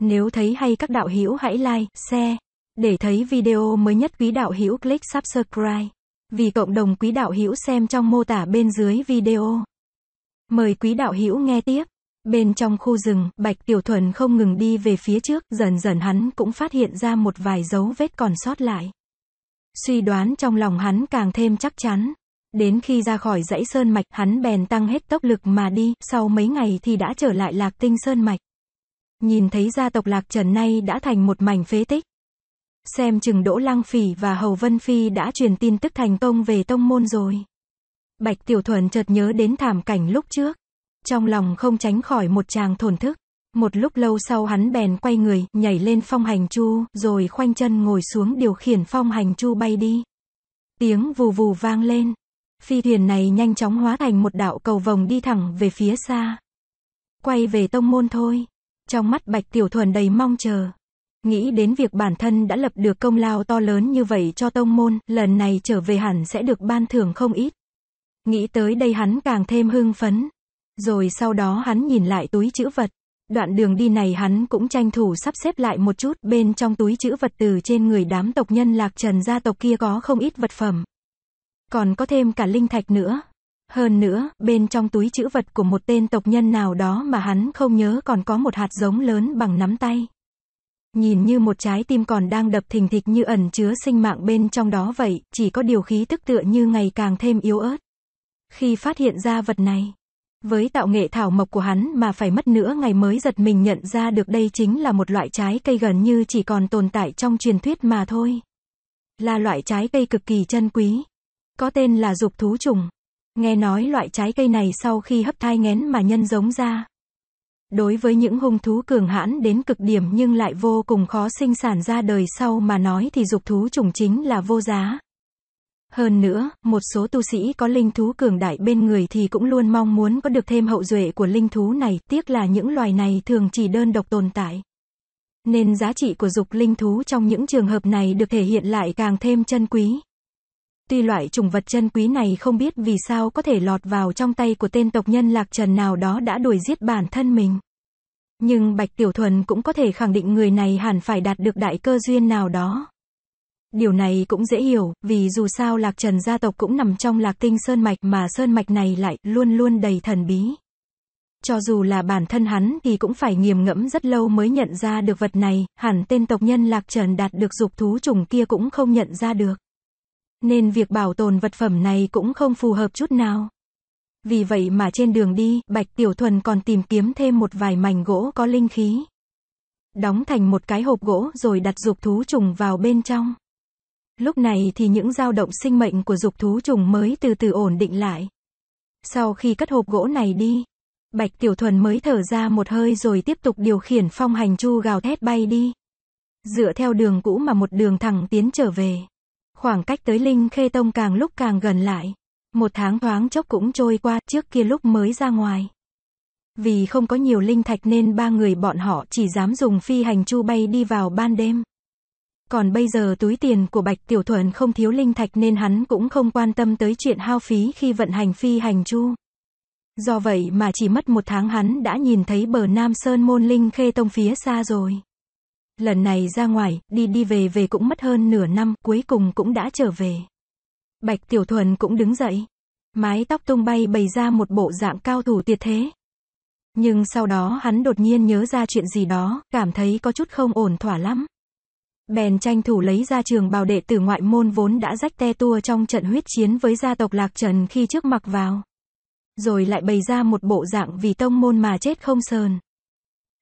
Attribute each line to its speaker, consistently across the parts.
Speaker 1: Nếu thấy hay các đạo hữu hãy like, share. Để thấy video mới nhất quý đạo hữu click subscribe. Vì cộng đồng quý đạo hữu xem trong mô tả bên dưới video. Mời quý đạo hữu nghe tiếp. Bên trong khu rừng, Bạch Tiểu Thuần không ngừng đi về phía trước, dần dần hắn cũng phát hiện ra một vài dấu vết còn sót lại. Suy đoán trong lòng hắn càng thêm chắc chắn. Đến khi ra khỏi dãy sơn mạch, hắn bèn tăng hết tốc lực mà đi, sau mấy ngày thì đã trở lại lạc tinh sơn mạch. Nhìn thấy gia tộc Lạc Trần nay đã thành một mảnh phế tích. Xem chừng Đỗ Lăng Phỉ và Hầu Vân Phi đã truyền tin tức thành công về tông môn rồi. Bạch Tiểu Thuần chợt nhớ đến thảm cảnh lúc trước. Trong lòng không tránh khỏi một tràng thổn thức. Một lúc lâu sau hắn bèn quay người, nhảy lên phong hành chu, rồi khoanh chân ngồi xuống điều khiển phong hành chu bay đi. Tiếng vù vù vang lên. Phi thuyền này nhanh chóng hóa thành một đạo cầu vòng đi thẳng về phía xa. Quay về tông môn thôi. Trong mắt Bạch Tiểu Thuần đầy mong chờ. Nghĩ đến việc bản thân đã lập được công lao to lớn như vậy cho tông môn, lần này trở về hẳn sẽ được ban thưởng không ít. Nghĩ tới đây hắn càng thêm hưng phấn. Rồi sau đó hắn nhìn lại túi chữ vật. Đoạn đường đi này hắn cũng tranh thủ sắp xếp lại một chút, bên trong túi chữ vật từ trên người đám tộc nhân lạc trần gia tộc kia có không ít vật phẩm. Còn có thêm cả linh thạch nữa, hơn nữa, bên trong túi chữ vật của một tên tộc nhân nào đó mà hắn không nhớ còn có một hạt giống lớn bằng nắm tay. Nhìn như một trái tim còn đang đập thình thịch như ẩn chứa sinh mạng bên trong đó vậy, chỉ có điều khí tức tựa như ngày càng thêm yếu ớt. Khi phát hiện ra vật này, với tạo nghệ thảo mộc của hắn mà phải mất nữa ngày mới giật mình nhận ra được đây chính là một loại trái cây gần như chỉ còn tồn tại trong truyền thuyết mà thôi. Là loại trái cây cực kỳ chân quý. Có tên là dục thú trùng. Nghe nói loại trái cây này sau khi hấp thai ngén mà nhân giống ra. Đối với những hung thú cường hãn đến cực điểm nhưng lại vô cùng khó sinh sản ra đời sau mà nói thì dục thú chủng chính là vô giá. Hơn nữa, một số tu sĩ có linh thú cường đại bên người thì cũng luôn mong muốn có được thêm hậu duệ của linh thú này, tiếc là những loài này thường chỉ đơn độc tồn tại. Nên giá trị của dục linh thú trong những trường hợp này được thể hiện lại càng thêm chân quý. Tuy loại trùng vật chân quý này không biết vì sao có thể lọt vào trong tay của tên tộc nhân lạc trần nào đó đã đuổi giết bản thân mình. Nhưng Bạch Tiểu Thuần cũng có thể khẳng định người này hẳn phải đạt được đại cơ duyên nào đó. Điều này cũng dễ hiểu, vì dù sao Lạc Trần gia tộc cũng nằm trong Lạc Tinh Sơn Mạch mà Sơn Mạch này lại luôn luôn đầy thần bí. Cho dù là bản thân hắn thì cũng phải nghiềm ngẫm rất lâu mới nhận ra được vật này, hẳn tên tộc nhân Lạc Trần đạt được dục thú trùng kia cũng không nhận ra được nên việc bảo tồn vật phẩm này cũng không phù hợp chút nào. Vì vậy mà trên đường đi, Bạch Tiểu Thuần còn tìm kiếm thêm một vài mảnh gỗ có linh khí. Đóng thành một cái hộp gỗ rồi đặt dục thú trùng vào bên trong. Lúc này thì những dao động sinh mệnh của dục thú trùng mới từ từ ổn định lại. Sau khi cất hộp gỗ này đi, Bạch Tiểu Thuần mới thở ra một hơi rồi tiếp tục điều khiển phong hành chu gào thét bay đi. Dựa theo đường cũ mà một đường thẳng tiến trở về. Khoảng cách tới Linh Khê Tông càng lúc càng gần lại. Một tháng thoáng chốc cũng trôi qua, trước kia lúc mới ra ngoài. Vì không có nhiều linh thạch nên ba người bọn họ chỉ dám dùng phi hành chu bay đi vào ban đêm. Còn bây giờ túi tiền của Bạch Tiểu Thuần không thiếu linh thạch nên hắn cũng không quan tâm tới chuyện hao phí khi vận hành phi hành chu. Do vậy mà chỉ mất một tháng hắn đã nhìn thấy bờ Nam Sơn Môn Linh Khê Tông phía xa rồi. Lần này ra ngoài, đi đi về về cũng mất hơn nửa năm, cuối cùng cũng đã trở về. Bạch Tiểu Thuần cũng đứng dậy. Mái tóc tung bay bày ra một bộ dạng cao thủ tuyệt thế. Nhưng sau đó hắn đột nhiên nhớ ra chuyện gì đó, cảm thấy có chút không ổn thỏa lắm. Bèn tranh thủ lấy ra trường bào đệ tử ngoại môn vốn đã rách te tua trong trận huyết chiến với gia tộc Lạc Trần khi trước mặc vào. Rồi lại bày ra một bộ dạng vì tông môn mà chết không sờn.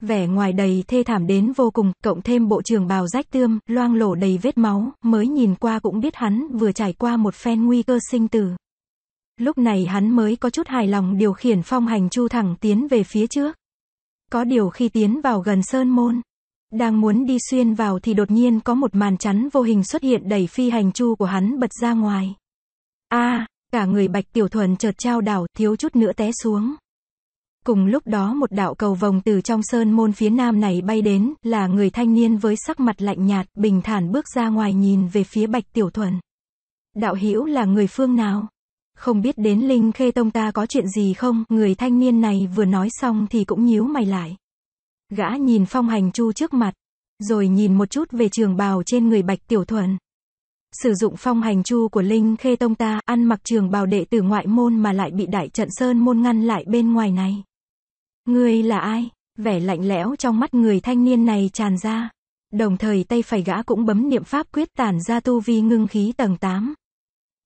Speaker 1: Vẻ ngoài đầy thê thảm đến vô cùng, cộng thêm bộ trường bào rách tươm, loang lổ đầy vết máu, mới nhìn qua cũng biết hắn vừa trải qua một phen nguy cơ sinh tử. Lúc này hắn mới có chút hài lòng điều khiển phong hành chu thẳng tiến về phía trước. Có điều khi tiến vào gần sơn môn, đang muốn đi xuyên vào thì đột nhiên có một màn chắn vô hình xuất hiện đẩy phi hành chu của hắn bật ra ngoài. a cả người bạch tiểu thuần chợt trao đảo thiếu chút nữa té xuống. Cùng lúc đó một đạo cầu vòng từ trong sơn môn phía nam này bay đến, là người thanh niên với sắc mặt lạnh nhạt, bình thản bước ra ngoài nhìn về phía Bạch Tiểu Thuần. Đạo Hữu là người phương nào? Không biết đến Linh Khê Tông ta có chuyện gì không? Người thanh niên này vừa nói xong thì cũng nhíu mày lại. Gã nhìn phong hành chu trước mặt, rồi nhìn một chút về trường bào trên người Bạch Tiểu Thuần. Sử dụng phong hành chu của Linh Khê Tông ta, ăn mặc trường bào đệ tử ngoại môn mà lại bị đại trận sơn môn ngăn lại bên ngoài này. Ngươi là ai? Vẻ lạnh lẽo trong mắt người thanh niên này tràn ra. Đồng thời tay phải gã cũng bấm niệm pháp quyết tản ra tu vi ngưng khí tầng 8.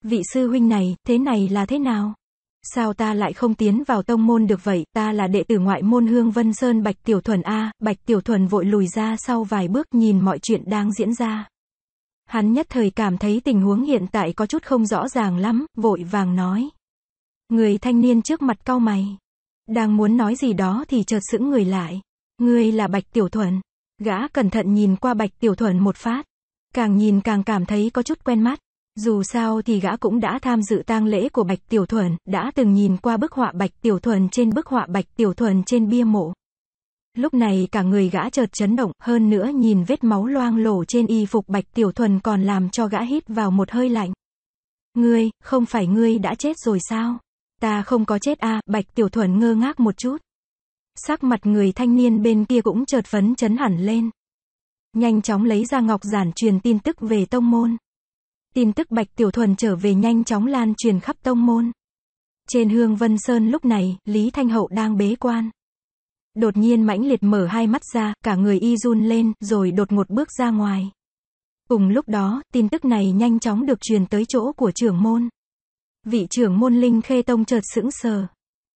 Speaker 1: Vị sư huynh này, thế này là thế nào? Sao ta lại không tiến vào tông môn được vậy, ta là đệ tử ngoại môn Hương Vân Sơn Bạch Tiểu Thuần A, Bạch Tiểu Thuần vội lùi ra sau vài bước nhìn mọi chuyện đang diễn ra. Hắn nhất thời cảm thấy tình huống hiện tại có chút không rõ ràng lắm, vội vàng nói. Người thanh niên trước mặt cau mày. Đang muốn nói gì đó thì chợt sững người lại. Ngươi là Bạch Tiểu Thuần. Gã cẩn thận nhìn qua Bạch Tiểu Thuần một phát. Càng nhìn càng cảm thấy có chút quen mắt. Dù sao thì gã cũng đã tham dự tang lễ của Bạch Tiểu Thuần, đã từng nhìn qua bức họa Bạch Tiểu Thuần trên bức họa Bạch Tiểu Thuần trên bia mộ. Lúc này cả người gã chợt chấn động, hơn nữa nhìn vết máu loang lổ trên y phục Bạch Tiểu Thuần còn làm cho gã hít vào một hơi lạnh. Ngươi, không phải ngươi đã chết rồi sao? Ta không có chết a à, Bạch Tiểu Thuần ngơ ngác một chút. Sắc mặt người thanh niên bên kia cũng chợt phấn chấn hẳn lên. Nhanh chóng lấy ra ngọc giản truyền tin tức về tông môn. Tin tức Bạch Tiểu Thuần trở về nhanh chóng lan truyền khắp tông môn. Trên hương Vân Sơn lúc này, Lý Thanh Hậu đang bế quan. Đột nhiên mãnh liệt mở hai mắt ra, cả người y run lên, rồi đột ngột bước ra ngoài. Cùng lúc đó, tin tức này nhanh chóng được truyền tới chỗ của trưởng môn. Vị trưởng môn Linh Khê Tông chợt sững sờ.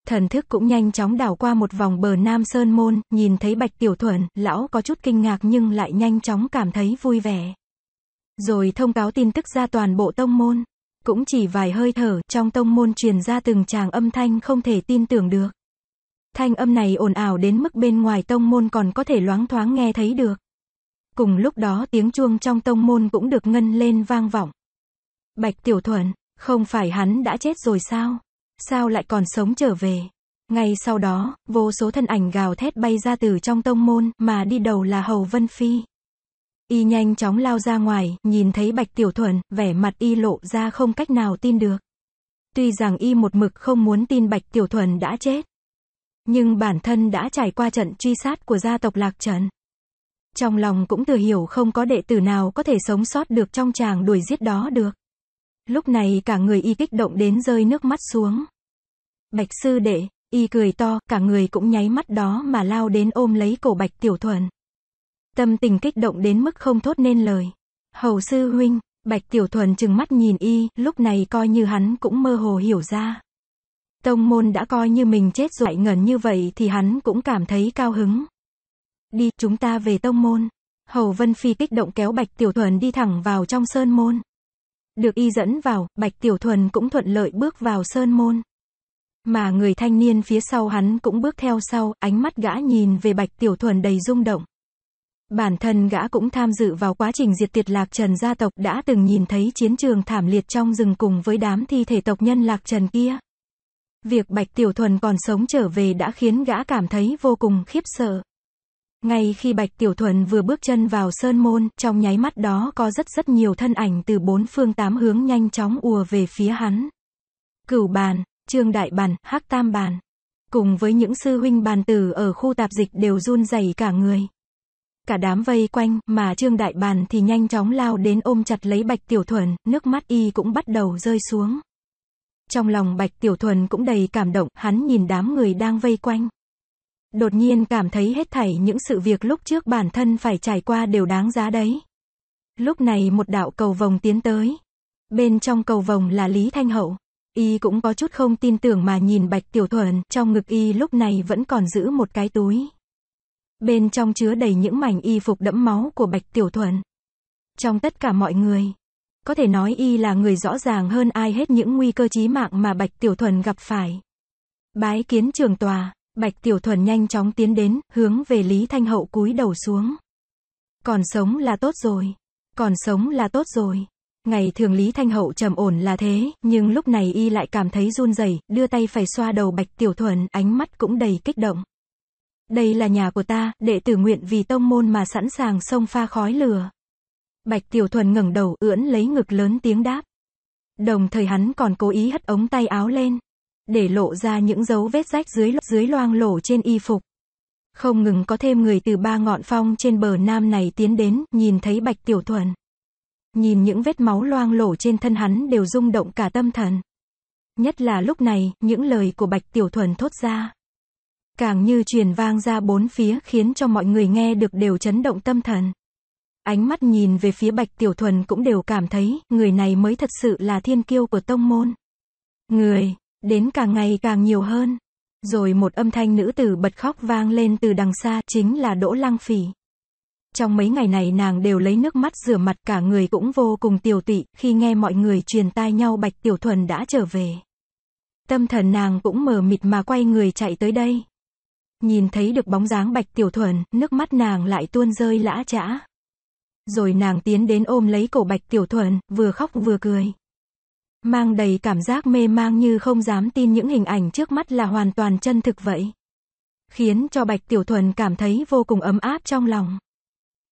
Speaker 1: Thần thức cũng nhanh chóng đảo qua một vòng bờ Nam Sơn Môn, nhìn thấy Bạch Tiểu Thuần, lão có chút kinh ngạc nhưng lại nhanh chóng cảm thấy vui vẻ. Rồi thông cáo tin tức ra toàn bộ tông môn. Cũng chỉ vài hơi thở, trong tông môn truyền ra từng tràng âm thanh không thể tin tưởng được. Thanh âm này ồn ào đến mức bên ngoài tông môn còn có thể loáng thoáng nghe thấy được. Cùng lúc đó tiếng chuông trong tông môn cũng được ngân lên vang vọng. Bạch Tiểu Thuần, không phải hắn đã chết rồi sao? Sao lại còn sống trở về? Ngay sau đó, vô số thân ảnh gào thét bay ra từ trong tông môn, mà đi đầu là Hầu Vân Phi. Y nhanh chóng lao ra ngoài, nhìn thấy Bạch Tiểu Thuần, vẻ mặt y lộ ra không cách nào tin được. Tuy rằng y một mực không muốn tin Bạch Tiểu Thuần đã chết. Nhưng bản thân đã trải qua trận truy sát của gia tộc Lạc Trần. Trong lòng cũng thừa hiểu không có đệ tử nào có thể sống sót được trong chàng đuổi giết đó được. Lúc này cả người y kích động đến rơi nước mắt xuống. Bạch sư đệ, y cười to, cả người cũng nháy mắt đó mà lao đến ôm lấy cổ bạch tiểu thuần. Tâm tình kích động đến mức không thốt nên lời. Hầu sư huynh, bạch tiểu thuần chừng mắt nhìn y, lúc này coi như hắn cũng mơ hồ hiểu ra. Tông môn đã coi như mình chết rồi ngẩn như vậy thì hắn cũng cảm thấy cao hứng. Đi, chúng ta về tông môn. Hầu Vân Phi kích động kéo Bạch Tiểu Thuần đi thẳng vào trong sơn môn. Được y dẫn vào, Bạch Tiểu Thuần cũng thuận lợi bước vào sơn môn. Mà người thanh niên phía sau hắn cũng bước theo sau, ánh mắt gã nhìn về Bạch Tiểu Thuần đầy rung động. Bản thân gã cũng tham dự vào quá trình diệt tiệt lạc trần gia tộc đã từng nhìn thấy chiến trường thảm liệt trong rừng cùng với đám thi thể tộc nhân lạc trần kia. Việc Bạch Tiểu Thuần còn sống trở về đã khiến gã cảm thấy vô cùng khiếp sợ. Ngay khi Bạch Tiểu Thuần vừa bước chân vào sơn môn, trong nháy mắt đó có rất rất nhiều thân ảnh từ bốn phương tám hướng nhanh chóng ùa về phía hắn. Cửu bàn, trương đại bàn, hắc tam bàn. Cùng với những sư huynh bàn tử ở khu tạp dịch đều run rẩy cả người. Cả đám vây quanh, mà trương đại bàn thì nhanh chóng lao đến ôm chặt lấy Bạch Tiểu Thuần, nước mắt y cũng bắt đầu rơi xuống. Trong lòng Bạch Tiểu Thuần cũng đầy cảm động, hắn nhìn đám người đang vây quanh đột nhiên cảm thấy hết thảy những sự việc lúc trước bản thân phải trải qua đều đáng giá đấy. Lúc này một đạo cầu vồng tiến tới. Bên trong cầu vồng là Lý Thanh Hậu. Y cũng có chút không tin tưởng mà nhìn Bạch Tiểu Thuần, trong ngực Y lúc này vẫn còn giữ một cái túi. Bên trong chứa đầy những mảnh y phục đẫm máu của Bạch Tiểu Thuần. Trong tất cả mọi người, có thể nói Y là người rõ ràng hơn ai hết những nguy cơ chí mạng mà Bạch Tiểu Thuần gặp phải. Bái kiến trường tòa Bạch Tiểu Thuần nhanh chóng tiến đến, hướng về Lý Thanh Hậu cúi đầu xuống. Còn sống là tốt rồi. Còn sống là tốt rồi. Ngày thường Lý Thanh Hậu trầm ổn là thế, nhưng lúc này y lại cảm thấy run rẩy, đưa tay phải xoa đầu Bạch Tiểu Thuần, ánh mắt cũng đầy kích động. Đây là nhà của ta, đệ tử nguyện vì tông môn mà sẵn sàng xông pha khói lửa. Bạch Tiểu Thuần ngẩng đầu, ưỡn lấy ngực lớn tiếng đáp. Đồng thời hắn còn cố ý hất ống tay áo lên để lộ ra những dấu vết rách dưới dưới loang lổ trên y phục. Không ngừng có thêm người từ ba ngọn phong trên bờ nam này tiến đến, nhìn thấy Bạch Tiểu Thuần. Nhìn những vết máu loang lổ trên thân hắn đều rung động cả tâm thần. Nhất là lúc này, những lời của Bạch Tiểu Thuần thốt ra. Càng như truyền vang ra bốn phía khiến cho mọi người nghe được đều chấn động tâm thần. Ánh mắt nhìn về phía Bạch Tiểu Thuần cũng đều cảm thấy, người này mới thật sự là thiên kiêu của tông môn. Người, đến càng ngày càng nhiều hơn. Rồi một âm thanh nữ tử bật khóc vang lên từ đằng xa chính là Đỗ Lăng Phỉ. Trong mấy ngày này nàng đều lấy nước mắt rửa mặt cả người cũng vô cùng tiểu tụy khi nghe mọi người truyền tai nhau Bạch Tiểu Thuần đã trở về. Tâm thần nàng cũng mờ mịt mà quay người chạy tới đây. Nhìn thấy được bóng dáng Bạch Tiểu Thuần, nước mắt nàng lại tuôn rơi lã chã. Rồi nàng tiến đến ôm lấy cổ Bạch Tiểu Thuần, vừa khóc vừa cười mang đầy cảm giác mê mang như không dám tin những hình ảnh trước mắt là hoàn toàn chân thực vậy. Khiến cho Bạch Tiểu Thuần cảm thấy vô cùng ấm áp trong lòng.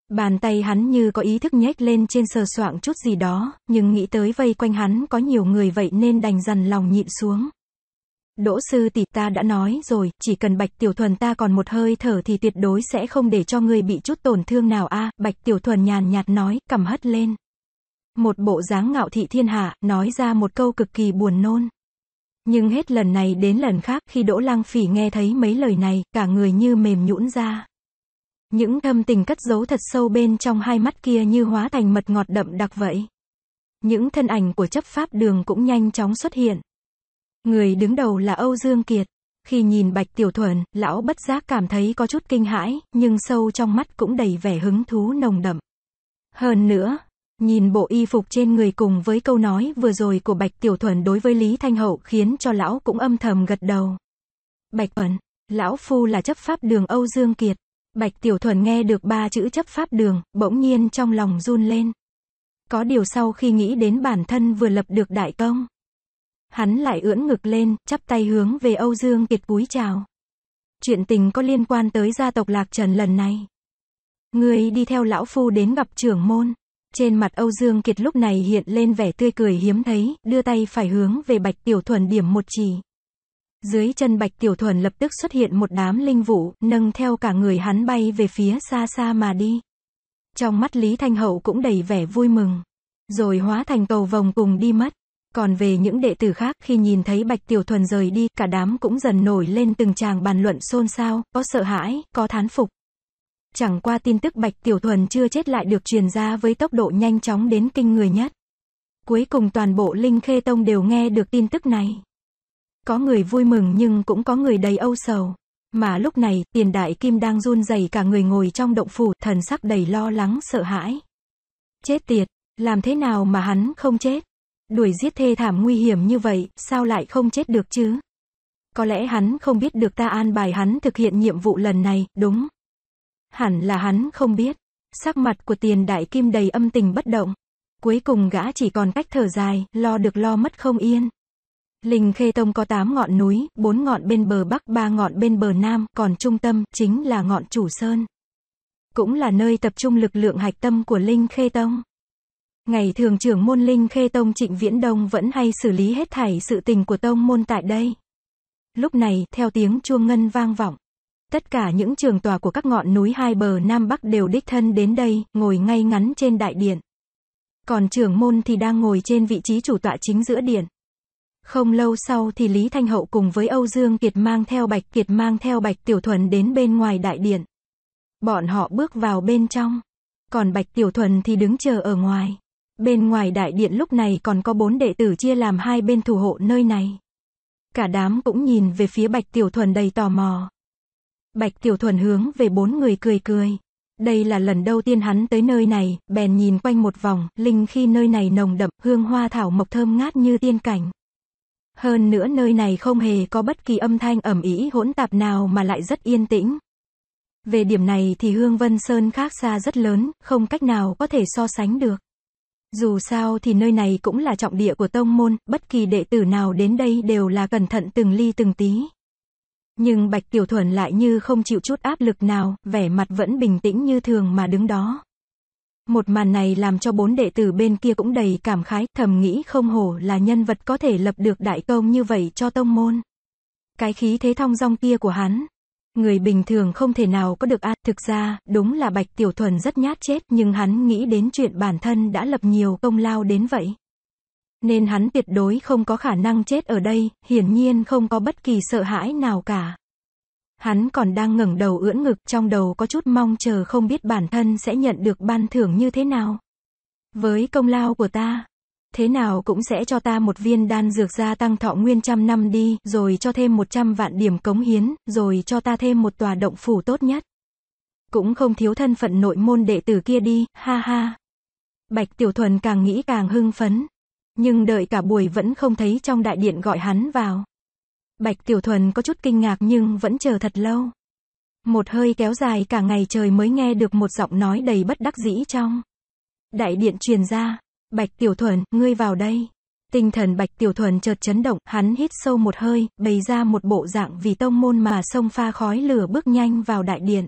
Speaker 1: Bàn tay hắn như có ý thức nhếch lên trên sờ soạng chút gì đó, nhưng nghĩ tới vây quanh hắn có nhiều người vậy nên đành dần lòng nhịn xuống. Đỗ sư tỷ ta đã nói rồi, chỉ cần Bạch Tiểu Thuần ta còn một hơi thở thì tuyệt đối sẽ không để cho người bị chút tổn thương nào a Bạch Tiểu Thuần nhàn nhạt nói, cầm hất lên. Một bộ dáng ngạo thị thiên hạ, nói ra một câu cực kỳ buồn nôn. Nhưng hết lần này đến lần khác khi Đỗ Lăng Phỉ nghe thấy mấy lời này, cả người như mềm nhũn ra. Những thâm tình cất giấu thật sâu bên trong hai mắt kia như hóa thành mật ngọt đậm đặc vậy. Những thân ảnh của chấp pháp đường cũng nhanh chóng xuất hiện. Người đứng đầu là Âu Dương Kiệt. Khi nhìn Bạch Tiểu Thuần, lão bất giác cảm thấy có chút kinh hãi, nhưng sâu trong mắt cũng đầy vẻ hứng thú nồng đậm. Hơn nữa, Nhìn bộ y phục trên người cùng với câu nói vừa rồi của Bạch Tiểu Thuần đối với Lý Thanh Hậu khiến cho lão cũng âm thầm gật đầu. Bạch Thuần, lão phu là chấp pháp đường Âu Dương Kiệt. Bạch Tiểu Thuần nghe được ba chữ chấp pháp đường, bỗng nhiên trong lòng run lên. Có điều sau khi nghĩ đến bản thân vừa lập được đại công. Hắn lại ưỡn ngực lên, chắp tay hướng về Âu Dương Kiệt cúi chào. Chuyện tình có liên quan tới gia tộc Lạc Trần lần này. Người đi theo lão phu đến gặp trưởng môn. Trên mặt Âu Dương Kiệt lúc này hiện lên vẻ tươi cười hiếm thấy, đưa tay phải hướng về Bạch Tiểu Thuần điểm một chỉ. Dưới chân Bạch Tiểu Thuần lập tức xuất hiện một đám linh vụ, nâng theo cả người hắn bay về phía xa xa mà đi. Trong mắt Lý Thanh Hậu cũng đầy vẻ vui mừng. Rồi hóa thành cầu vòng cùng đi mất. Còn về những đệ tử khác khi nhìn thấy Bạch Tiểu Thuần rời đi, cả đám cũng dần nổi lên từng tràng bàn luận xôn xao, có sợ hãi, có thán phục. Chẳng qua tin tức Bạch Tiểu Thuần chưa chết lại được truyền ra với tốc độ nhanh chóng đến kinh người nhất. Cuối cùng toàn bộ Linh Khê Tông đều nghe được tin tức này. Có người vui mừng nhưng cũng có người đầy âu sầu. Mà lúc này, tiền đại kim đang run rẩy cả người ngồi trong động phủ, thần sắc đầy lo lắng sợ hãi. Chết tiệt, làm thế nào mà hắn không chết? Đuổi giết thê thảm nguy hiểm như vậy, sao lại không chết được chứ? Có lẽ hắn không biết được ta an bài hắn thực hiện nhiệm vụ lần này, đúng, Hẳn là hắn không biết. Sắc mặt của tiền đại kim đầy âm tình bất động. Cuối cùng gã chỉ còn cách thở dài, lo được lo mất không yên. Linh Khê Tông có 8 ngọn núi, 4 ngọn bên bờ Bắc, 3 ngọn bên bờ Nam, còn trung tâm, chính là ngọn Chủ Sơn. Cũng là nơi tập trung lực lượng hạch tâm của Linh Khê Tông. Ngày thường trưởng môn Linh Khê Tông Trịnh Viễn Đông vẫn hay xử lý hết thảy sự tình của Tông môn tại đây. Lúc này, theo tiếng chuông ngân vang vọng, Tất cả những trường tòa của các ngọn núi hai bờ Nam Bắc đều đích thân đến đây, ngồi ngay ngắn trên đại điện. Còn trưởng môn thì đang ngồi trên vị trí chủ tọa chính giữa điện. Không lâu sau thì Lý Thanh Hậu cùng với Âu Dương Kiệt mang theo Bạch Kiệt mang theo Bạch Tiểu Thuần đến bên ngoài đại điện. Bọn họ bước vào bên trong. Còn Bạch Tiểu Thuần thì đứng chờ ở ngoài. Bên ngoài đại điện lúc này còn có bốn đệ tử chia làm hai bên thủ hộ nơi này. Cả đám cũng nhìn về phía Bạch Tiểu Thuần đầy tò mò. Bạch Tiểu Thuần hướng về bốn người cười cười. Đây là lần đầu tiên hắn tới nơi này, bèn nhìn quanh một vòng, linh khi nơi này nồng đậm, hương hoa thảo mộc thơm ngát như tiên cảnh. Hơn nữa nơi này không hề có bất kỳ âm thanh ẩm ý hỗn tạp nào mà lại rất yên tĩnh. Về điểm này thì Hương Vân Sơn khác xa rất lớn, không cách nào có thể so sánh được. Dù sao thì nơi này cũng là trọng địa của tông môn, bất kỳ đệ tử nào đến đây đều là cẩn thận từng ly từng tí. Nhưng Bạch Tiểu Thuần lại như không chịu chút áp lực nào, vẻ mặt vẫn bình tĩnh như thường mà đứng đó. Một màn này làm cho bốn đệ tử bên kia cũng đầy cảm khái, thầm nghĩ không hổ là nhân vật có thể lập được đại công như vậy cho tông môn. Cái khí thế thong dong kia của hắn, người bình thường không thể nào có được an. Thực ra, đúng là Bạch Tiểu Thuần rất nhát chết nhưng hắn nghĩ đến chuyện bản thân đã lập nhiều công lao đến vậy nên hắn tuyệt đối không có khả năng chết ở đây, hiển nhiên không có bất kỳ sợ hãi nào cả. Hắn còn đang ngẩng đầu ưỡn ngực trong đầu có chút mong chờ không biết bản thân sẽ nhận được ban thưởng như thế nào. Với công lao của ta, thế nào cũng sẽ cho ta một viên đan dược gia tăng thọ nguyên trăm năm đi, rồi cho thêm một trăm vạn điểm cống hiến, rồi cho ta thêm một tòa động phủ tốt nhất. Cũng không thiếu thân phận nội môn đệ tử kia đi, ha ha. Bạch Tiểu Thuần càng nghĩ càng hưng phấn, nhưng đợi cả buổi vẫn không thấy trong đại điện gọi hắn vào. Bạch Tiểu Thuần có chút kinh ngạc nhưng vẫn chờ thật lâu. Một hơi kéo dài cả ngày trời mới nghe được một giọng nói đầy bất đắc dĩ trong. Đại điện truyền ra, Bạch Tiểu Thuần, ngươi vào đây. Tinh thần Bạch Tiểu Thuần chợt chấn động, hắn hít sâu một hơi, bày ra một bộ dạng vì tông môn mà sông pha khói lửa bước nhanh vào đại điện.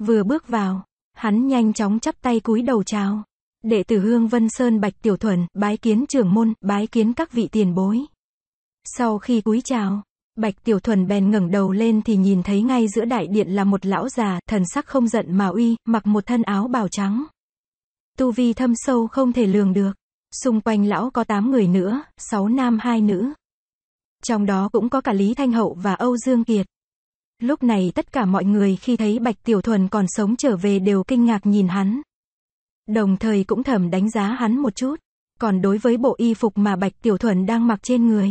Speaker 1: Vừa bước vào, hắn nhanh chóng chắp tay cúi đầu chào đệ tử Hương Vân Sơn Bạch Tiểu Thuần, bái kiến trưởng môn, bái kiến các vị tiền bối. Sau khi cúi chào, Bạch Tiểu Thuần bèn ngẩng đầu lên thì nhìn thấy ngay giữa đại điện là một lão già, thần sắc không giận mà uy, mặc một thân áo bào trắng. Tu vi thâm sâu không thể lường được. Xung quanh lão có 8 người nữa, 6 nam 2 nữ. Trong đó cũng có cả Lý Thanh Hậu và Âu Dương Kiệt. Lúc này tất cả mọi người khi thấy Bạch Tiểu Thuần còn sống trở về đều kinh ngạc nhìn hắn. Đồng thời cũng thầm đánh giá hắn một chút. Còn đối với bộ y phục mà Bạch Tiểu Thuần đang mặc trên người.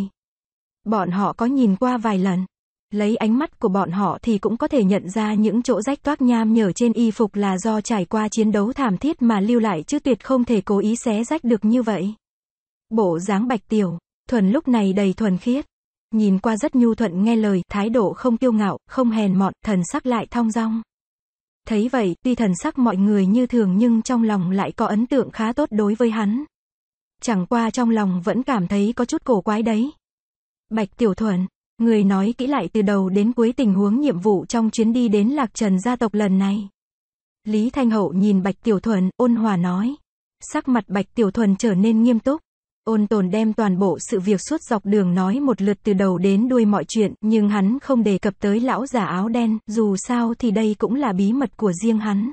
Speaker 1: Bọn họ có nhìn qua vài lần. Lấy ánh mắt của bọn họ thì cũng có thể nhận ra những chỗ rách toác nham nhở trên y phục là do trải qua chiến đấu thảm thiết mà lưu lại chứ tuyệt không thể cố ý xé rách được như vậy. Bộ dáng Bạch Tiểu, Thuần lúc này đầy thuần khiết. Nhìn qua rất nhu thuận nghe lời, thái độ không kiêu ngạo, không hèn mọn, thần sắc lại thong dong. Thấy vậy, tuy thần sắc mọi người như thường nhưng trong lòng lại có ấn tượng khá tốt đối với hắn. Chẳng qua trong lòng vẫn cảm thấy có chút cổ quái đấy. Bạch Tiểu thuận người nói kỹ lại từ đầu đến cuối tình huống nhiệm vụ trong chuyến đi đến Lạc Trần gia tộc lần này. Lý Thanh Hậu nhìn Bạch Tiểu thuận ôn hòa nói. Sắc mặt Bạch Tiểu Thuần trở nên nghiêm túc. Ôn tồn đem toàn bộ sự việc suốt dọc đường nói một lượt từ đầu đến đuôi mọi chuyện, nhưng hắn không đề cập tới lão giả áo đen, dù sao thì đây cũng là bí mật của riêng hắn.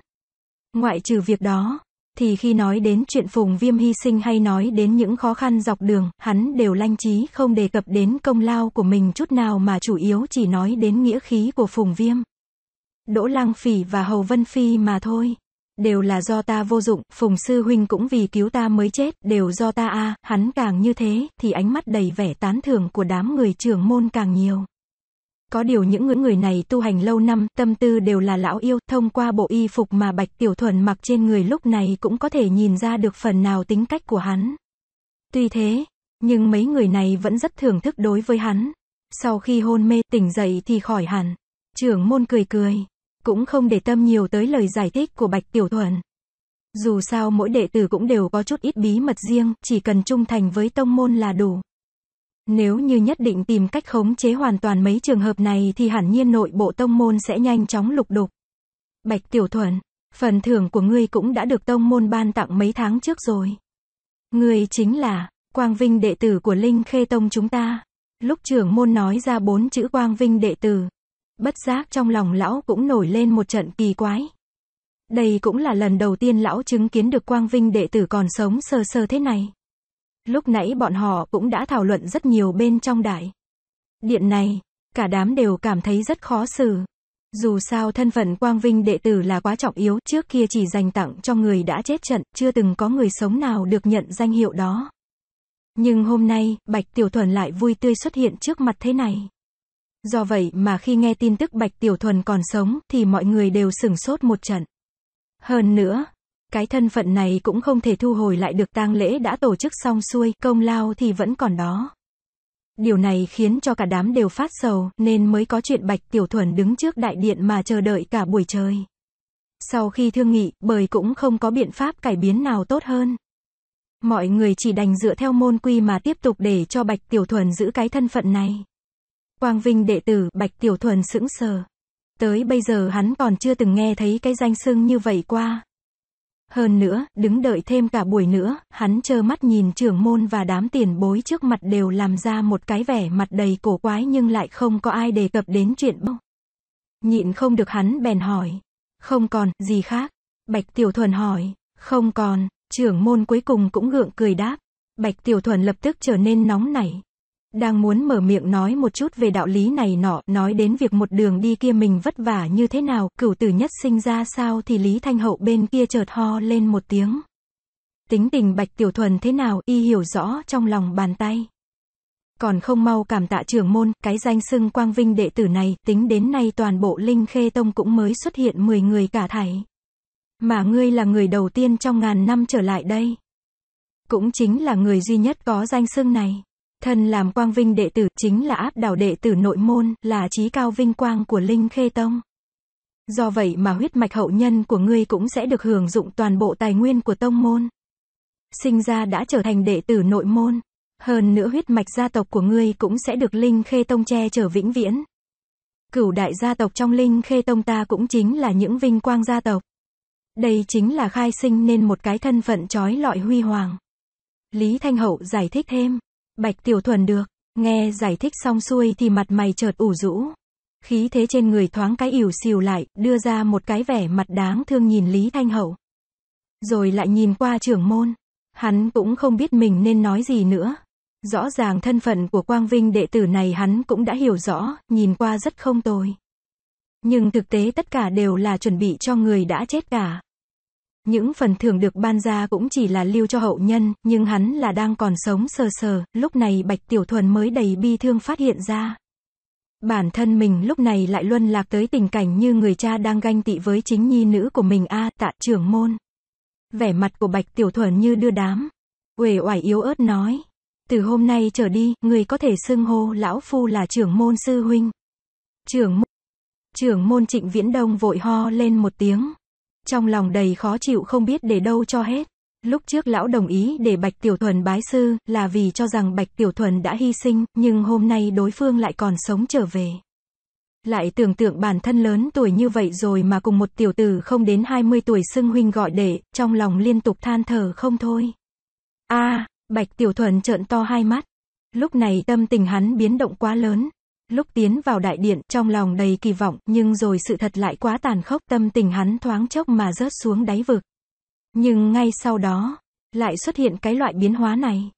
Speaker 1: Ngoại trừ việc đó, thì khi nói đến chuyện phùng viêm hy sinh hay nói đến những khó khăn dọc đường, hắn đều lanh trí không đề cập đến công lao của mình chút nào mà chủ yếu chỉ nói đến nghĩa khí của phùng viêm. Đỗ Lăng Phỉ và Hầu Vân Phi mà thôi. Đều là do ta vô dụng, Phùng Sư Huynh cũng vì cứu ta mới chết, đều do ta a à. hắn càng như thế, thì ánh mắt đầy vẻ tán thưởng của đám người trưởng môn càng nhiều. Có điều những người người này tu hành lâu năm, tâm tư đều là lão yêu, thông qua bộ y phục mà Bạch Tiểu Thuần mặc trên người lúc này cũng có thể nhìn ra được phần nào tính cách của hắn. Tuy thế, nhưng mấy người này vẫn rất thưởng thức đối với hắn. Sau khi hôn mê tỉnh dậy thì khỏi hẳn. Trưởng môn cười cười, cũng không để tâm nhiều tới lời giải thích của Bạch Tiểu Thuần. Dù sao mỗi đệ tử cũng đều có chút ít bí mật riêng, chỉ cần trung thành với tông môn là đủ. Nếu như nhất định tìm cách khống chế hoàn toàn mấy trường hợp này thì hẳn nhiên nội bộ tông môn sẽ nhanh chóng lục đục. Bạch Tiểu Thuần, phần thưởng của ngươi cũng đã được tông môn ban tặng mấy tháng trước rồi. Ngươi chính là, Quang Vinh đệ tử của Linh Khê Tông chúng ta. Lúc trưởng môn nói ra bốn chữ Quang Vinh đệ tử, bất giác trong lòng lão cũng nổi lên một trận kỳ quái. Đây cũng là lần đầu tiên lão chứng kiến được quang vinh đệ tử còn sống sơ sơ thế này. Lúc nãy bọn họ cũng đã thảo luận rất nhiều bên trong đại. Điện này, cả đám đều cảm thấy rất khó xử. Dù sao thân phận quang vinh đệ tử là quá trọng yếu, trước kia chỉ dành tặng cho người đã chết trận, chưa từng có người sống nào được nhận danh hiệu đó. Nhưng hôm nay, Bạch Tiểu Thuần lại vui tươi xuất hiện trước mặt thế này. Do vậy mà khi nghe tin tức Bạch Tiểu Thuần còn sống thì mọi người đều sửng sốt một trận. Hơn nữa, cái thân phận này cũng không thể thu hồi lại được tang lễ đã tổ chức xong xuôi, công lao thì vẫn còn đó. Điều này khiến cho cả đám đều phát sầu, nên mới có chuyện Bạch Tiểu Thuần đứng trước đại điện mà chờ đợi cả buổi trời. Sau khi thương nghị, bởi cũng không có biện pháp cải biến nào tốt hơn. Mọi người chỉ đành dựa theo môn quy mà tiếp tục để cho Bạch Tiểu Thuần giữ cái thân phận này. Quang Vinh đệ tử Bạch Tiểu Thuần sững sờ. Tới bây giờ hắn còn chưa từng nghe thấy cái danh xưng như vậy qua. Hơn nữa, đứng đợi thêm cả buổi nữa, hắn chờ mắt nhìn trưởng môn và đám tiền bối trước mặt đều làm ra một cái vẻ mặt đầy cổ quái nhưng lại không có ai đề cập đến chuyện bông. Nhịn không được hắn bèn hỏi. Không còn, gì khác? Bạch Tiểu Thuần hỏi. Không còn, trưởng môn cuối cùng cũng gượng cười đáp. Bạch Tiểu Thuần lập tức trở nên nóng nảy. Đang muốn mở miệng nói một chút về đạo lý này nọ, nói đến việc một đường đi kia mình vất vả như thế nào, cửu tử nhất sinh ra sao thì Lý Thanh Hậu bên kia chợt ho lên một tiếng. Tính tình Bạch Tiểu Thuần thế nào, y hiểu rõ trong lòng bàn tay. Còn không mau cảm tạ trưởng môn, cái danh xưng quang vinh đệ tử này, tính đến nay toàn bộ Linh Khê Tông cũng mới xuất hiện 10 người cả thảy. Mà ngươi là người đầu tiên trong ngàn năm trở lại đây. Cũng chính là người duy nhất có danh xưng này. Thần làm quang vinh đệ tử chính là áp đảo đệ tử nội môn, là trí cao vinh quang của Linh Khê Tông. Do vậy mà huyết mạch hậu nhân của ngươi cũng sẽ được hưởng dụng toàn bộ tài nguyên của tông môn. Sinh ra đã trở thành đệ tử nội môn. Hơn nữa huyết mạch gia tộc của ngươi cũng sẽ được Linh Khê Tông che chở vĩnh viễn. Cửu đại gia tộc trong Linh Khê Tông ta cũng chính là những vinh quang gia tộc. Đây chính là khai sinh nên một cái thân phận trói lọi huy hoàng. Lý Thanh Hậu giải thích thêm. Bạch Tiểu Thuần được. Nghe giải thích xong xuôi thì mặt mày chợt ủ rũ. Khí thế trên người thoáng cái ỉu xìu lại, đưa ra một cái vẻ mặt đáng thương nhìn Lý Thanh Hậu. Rồi lại nhìn qua trưởng môn. Hắn cũng không biết mình nên nói gì nữa. Rõ ràng thân phận của Quang Vinh đệ tử này hắn cũng đã hiểu rõ, nhìn qua rất không tồi. Nhưng thực tế tất cả đều là chuẩn bị cho người đã chết cả. Những phần thưởng được ban ra cũng chỉ là lưu cho hậu nhân, nhưng hắn là đang còn sống sờ sờ, lúc này Bạch Tiểu Thuần mới đầy bi thương phát hiện ra. Bản thân mình lúc này lại luân lạc tới tình cảnh như người cha đang ganh tị với chính nhi nữ của mình a tạ trưởng môn. Vẻ mặt của Bạch Tiểu Thuần như đưa đám. Uể oải yếu ớt nói. Từ hôm nay trở đi, người có thể xưng hô lão phu là trưởng môn sư huynh. Trưởng môn, trưởng môn trịnh viễn đông vội ho lên một tiếng. Trong lòng đầy khó chịu không biết để đâu cho hết. Lúc trước lão đồng ý để Bạch Tiểu Thuần bái sư là vì cho rằng Bạch Tiểu Thuần đã hy sinh, nhưng hôm nay đối phương lại còn sống trở về. Lại tưởng tượng bản thân lớn tuổi như vậy rồi mà cùng một tiểu tử không đến 20 tuổi xưng huynh gọi đệ, trong lòng liên tục than thở không thôi. a Bạch Tiểu Thuần trợn to hai mắt. Lúc này tâm tình hắn biến động quá lớn, lúc tiến vào đại điện, trong lòng đầy kỳ vọng, nhưng rồi sự thật lại quá tàn khốc, tâm tình hắn thoáng chốc mà rớt xuống đáy vực. Nhưng ngay sau đó, lại xuất hiện cái loại biến hóa này.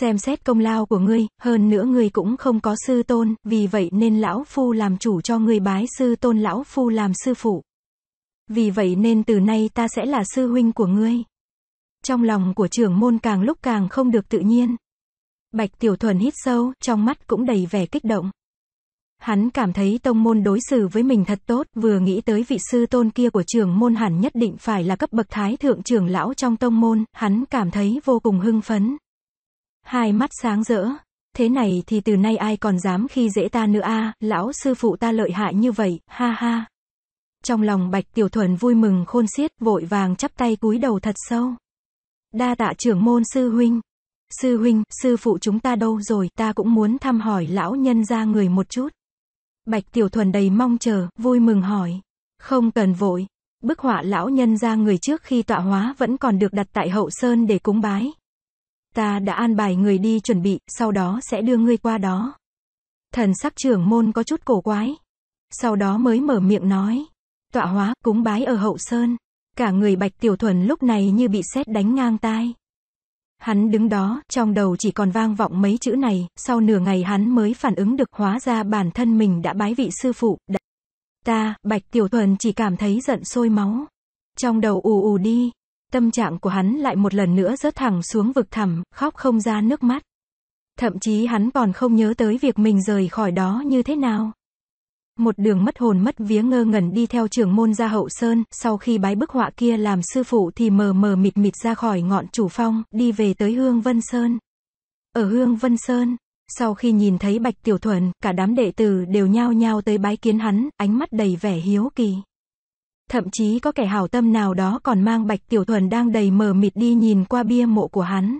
Speaker 1: Xem xét công lao của ngươi, hơn nữa ngươi cũng không có sư tôn, vì vậy nên lão phu làm chủ cho ngươi bái sư tôn lão phu làm sư phụ. Vì vậy nên từ nay ta sẽ là sư huynh của ngươi. Trong lòng của trưởng môn càng lúc càng không được tự nhiên. Bạch Tiểu Thuần hít sâu, trong mắt cũng đầy vẻ kích động. Hắn cảm thấy tông môn đối xử với mình thật tốt, vừa nghĩ tới vị sư tôn kia của trường môn hẳn nhất định phải là cấp bậc thái thượng trưởng lão trong tông môn, hắn cảm thấy vô cùng hưng phấn. Hai mắt sáng rỡ, thế này thì từ nay ai còn dám khi dễ ta nữa a, à, lão sư phụ ta lợi hại như vậy, ha ha. Trong lòng Bạch Tiểu Thuần vui mừng khôn xiết, vội vàng chắp tay cúi đầu thật sâu. Đa tạ trưởng môn sư huynh. Sư huynh, sư phụ chúng ta đâu rồi, ta cũng muốn thăm hỏi lão nhân ra người một chút. Bạch Tiểu Thuần đầy mong chờ, vui mừng hỏi. Không cần vội. Bức họa lão nhân ra người trước khi tọa hóa vẫn còn được đặt tại hậu sơn để cúng bái. Ta đã an bài người đi chuẩn bị, sau đó sẽ đưa ngươi qua đó. Thần sắc trưởng môn có chút cổ quái. Sau đó mới mở miệng nói. Tọa hóa, cúng bái ở hậu sơn. Cả người Bạch Tiểu Thuần lúc này như bị sét đánh ngang tai. Hắn đứng đó, trong đầu chỉ còn vang vọng mấy chữ này, sau nửa ngày hắn mới phản ứng được hóa ra bản thân mình đã bái vị sư phụ. Đã... Ta, Bạch Tiểu Thuần chỉ cảm thấy giận sôi máu. Trong đầu ù ù đi, tâm trạng của hắn lại một lần nữa rớt thẳng xuống vực thẳm, khóc không ra nước mắt. Thậm chí hắn còn không nhớ tới việc mình rời khỏi đó như thế nào. Một đường mất hồn mất vía ngơ ngẩn đi theo trưởng môn ra hậu sơn, sau khi bái bức họa kia làm sư phụ thì mờ mờ mịt mịt ra khỏi ngọn chủ phong, đi về tới Hương Vân Sơn. Ở Hương Vân Sơn, sau khi nhìn thấy Bạch Tiểu Thuần, cả đám đệ tử đều nhao nhao tới bái kiến hắn, ánh mắt đầy vẻ hiếu kỳ. Thậm chí có kẻ hảo tâm nào đó còn mang Bạch Tiểu Thuần đang đầy mờ mịt đi nhìn qua bia mộ của hắn.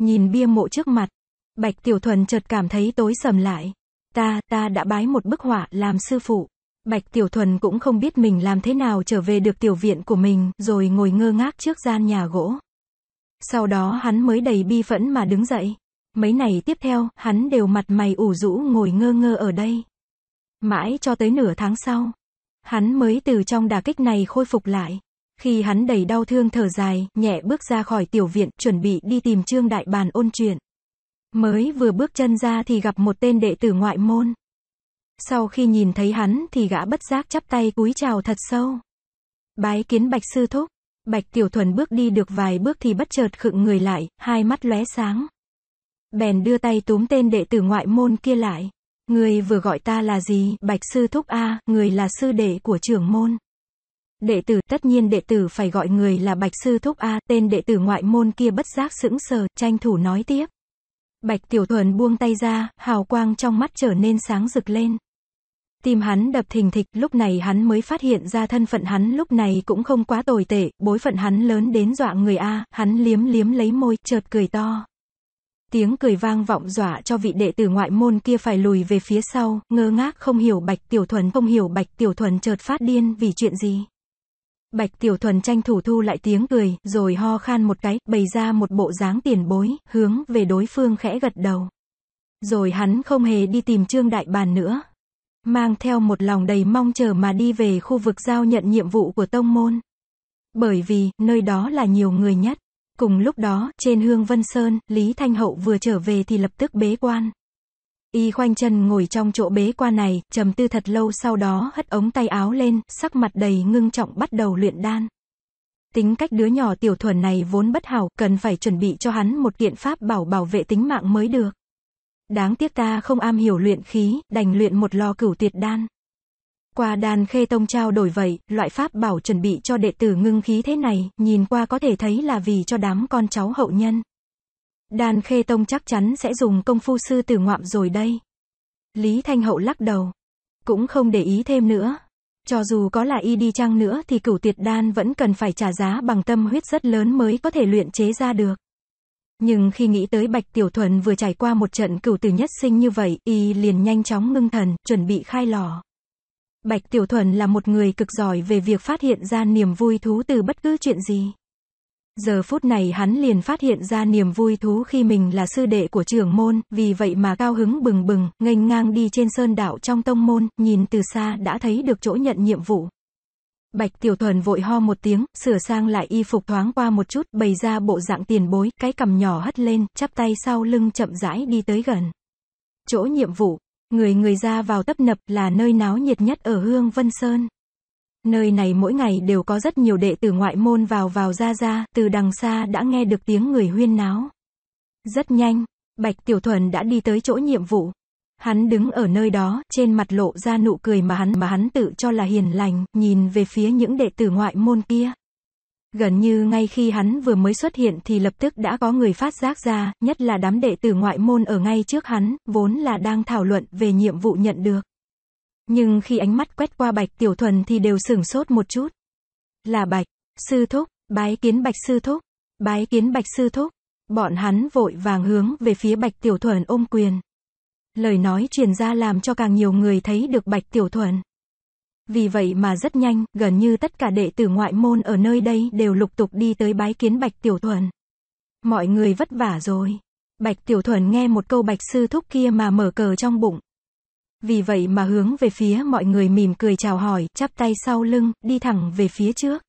Speaker 1: Nhìn bia mộ trước mặt, Bạch Tiểu Thuần chợt cảm thấy tối sầm lại ta, ta đã bái một bức họa làm sư phụ. Bạch Tiểu Thuần cũng không biết mình làm thế nào trở về được tiểu viện của mình, rồi ngồi ngơ ngác trước gian nhà gỗ. Sau đó hắn mới đầy bi phẫn mà đứng dậy. Mấy ngày tiếp theo, hắn đều mặt mày ủ rũ ngồi ngơ ngơ ở đây. Mãi cho tới nửa tháng sau, hắn mới từ trong đà kích này khôi phục lại. Khi hắn đầy đau thương thở dài, nhẹ bước ra khỏi tiểu viện, chuẩn bị đi tìm Trương Đại Bàn ôn chuyện. Mới vừa bước chân ra thì gặp một tên đệ tử ngoại môn. Sau khi nhìn thấy hắn thì gã bất giác chắp tay cúi chào thật sâu. Bái kiến bạch sư thúc. Bạch Tiểu Thuần bước đi được vài bước thì bất chợt khựng người lại, hai mắt lóe sáng. Bèn đưa tay túm tên đệ tử ngoại môn kia lại. Người vừa gọi ta là gì? Bạch sư thúc A, người là sư đệ của trưởng môn. Đệ tử, tất nhiên đệ tử phải gọi người là bạch sư thúc A, tên đệ tử ngoại môn kia bất giác sững sờ, tranh thủ nói tiếp. Bạch Tiểu Thuần buông tay ra, hào quang trong mắt trở nên sáng rực lên. Tim hắn đập thình thịch, lúc này hắn mới phát hiện ra thân phận hắn lúc này cũng không quá tồi tệ, bối phận hắn lớn đến dọa người A, hắn liếm liếm lấy môi, chợt cười to. Tiếng cười vang vọng dọa cho vị đệ tử ngoại môn kia phải lùi về phía sau, ngơ ngác không hiểu Bạch Tiểu Thuần, không hiểu Bạch Tiểu Thuần chợt phát điên vì chuyện gì. Bạch Tiểu Thuần tranh thủ thu lại tiếng cười, rồi ho khan một cái, bày ra một bộ dáng tiền bối, hướng về đối phương khẽ gật đầu. Rồi hắn không hề đi tìm Trương Đại Bàn nữa. Mang theo một lòng đầy mong chờ mà đi về khu vực giao nhận nhiệm vụ của Tông Môn. Bởi vì, nơi đó là nhiều người nhất. Cùng lúc đó, trên Hương Vân Sơn, Lý Thanh Hậu vừa trở về thì lập tức bế quan. Y khoanh chân ngồi trong chỗ bế quan này, trầm tư thật lâu sau đó hất ống tay áo lên, sắc mặt đầy ngưng trọng bắt đầu luyện đan. Tính cách đứa nhỏ tiểu thuần này vốn bất hảo, cần phải chuẩn bị cho hắn một kiện pháp bảo bảo vệ tính mạng mới được. Đáng tiếc ta không am hiểu luyện khí, đành luyện một lò cửu tuyệt đan. Qua đàn khê tông trao đổi vậy, loại pháp bảo chuẩn bị cho đệ tử ngưng khí thế này, nhìn qua có thể thấy là vì cho đám con cháu hậu nhân, Đan Khê Tông chắc chắn sẽ dùng công phu sư tử ngoạm rồi đây. Lý Thanh Hậu lắc đầu. Cũng không để ý thêm nữa. Cho dù có là y đi chăng nữa thì cửu tuyệt đan vẫn cần phải trả giá bằng tâm huyết rất lớn mới có thể luyện chế ra được. Nhưng khi nghĩ tới Bạch Tiểu Thuần vừa trải qua một trận cửu tử nhất sinh như vậy, y liền nhanh chóng ngưng thần, chuẩn bị khai lò. Bạch Tiểu Thuần là một người cực giỏi về việc phát hiện ra niềm vui thú từ bất cứ chuyện gì. Giờ phút này hắn liền phát hiện ra niềm vui thú khi mình là sư đệ của trưởng môn, vì vậy mà cao hứng bừng bừng, nghênh ngang đi trên sơn đạo trong tông môn, nhìn từ xa đã thấy được chỗ nhận nhiệm vụ. Bạch Tiểu Thuần vội ho một tiếng, sửa sang lại y phục thoáng qua một chút, bày ra bộ dạng tiền bối, cái cằm nhỏ hất lên, chắp tay sau lưng chậm rãi đi tới gần. Chỗ nhiệm vụ, người người ra vào tấp nập là nơi náo nhiệt nhất ở Hương Vân Sơn. Nơi này mỗi ngày đều có rất nhiều đệ tử ngoại môn vào vào ra ra, từ đằng xa đã nghe được tiếng người huyên náo. Rất nhanh, Bạch Tiểu Thuần đã đi tới chỗ nhiệm vụ. Hắn đứng ở nơi đó, trên mặt lộ ra nụ cười mà hắn mà hắn tự cho là hiền lành, nhìn về phía những đệ tử ngoại môn kia. Gần như ngay khi hắn vừa mới xuất hiện thì lập tức đã có người phát giác ra, nhất là đám đệ tử ngoại môn ở ngay trước hắn, vốn là đang thảo luận về nhiệm vụ nhận được. Nhưng khi ánh mắt quét qua Bạch Tiểu Thuần thì đều sửng sốt một chút. Là Bạch, sư thúc, bái kiến Bạch sư thúc, bái kiến Bạch sư thúc. Bọn hắn vội vàng hướng về phía Bạch Tiểu Thuần ôm quyền. Lời nói truyền ra làm cho càng nhiều người thấy được Bạch Tiểu Thuần. Vì vậy mà rất nhanh, gần như tất cả đệ tử ngoại môn ở nơi đây đều lục tục đi tới bái kiến Bạch Tiểu Thuần. Mọi người vất vả rồi. Bạch Tiểu Thuần nghe một câu Bạch Sư Thúc kia mà mở cờ trong bụng vì vậy mà hướng về phía mọi người mỉm cười chào hỏi, chắp tay sau lưng, đi thẳng về phía trước.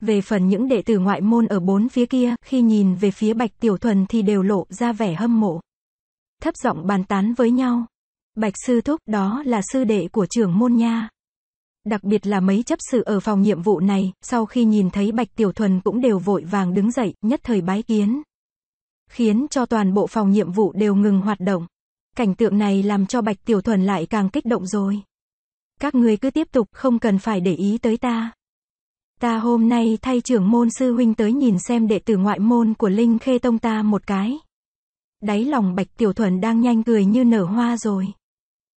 Speaker 1: Về phần những đệ tử ngoại môn ở bốn phía kia, khi nhìn về phía Bạch Tiểu Thuần thì đều lộ ra vẻ hâm mộ. Thấp giọng bàn tán với nhau. Bạch Sư Thúc, đó là sư đệ của trưởng môn nha. Đặc biệt là mấy chấp sự ở phòng nhiệm vụ này, sau khi nhìn thấy Bạch Tiểu Thuần cũng đều vội vàng đứng dậy, nhất thời bái kiến. Khiến cho toàn bộ phòng nhiệm vụ đều ngừng hoạt động. Cảnh tượng này làm cho Bạch Tiểu Thuần lại càng kích động rồi. Các ngươi cứ tiếp tục, không cần phải để ý tới ta. Ta hôm nay thay trưởng môn sư huynh tới nhìn xem đệ tử ngoại môn của Linh Khê Tông ta một cái. Đáy lòng Bạch Tiểu Thuần đang nhanh cười như nở hoa rồi.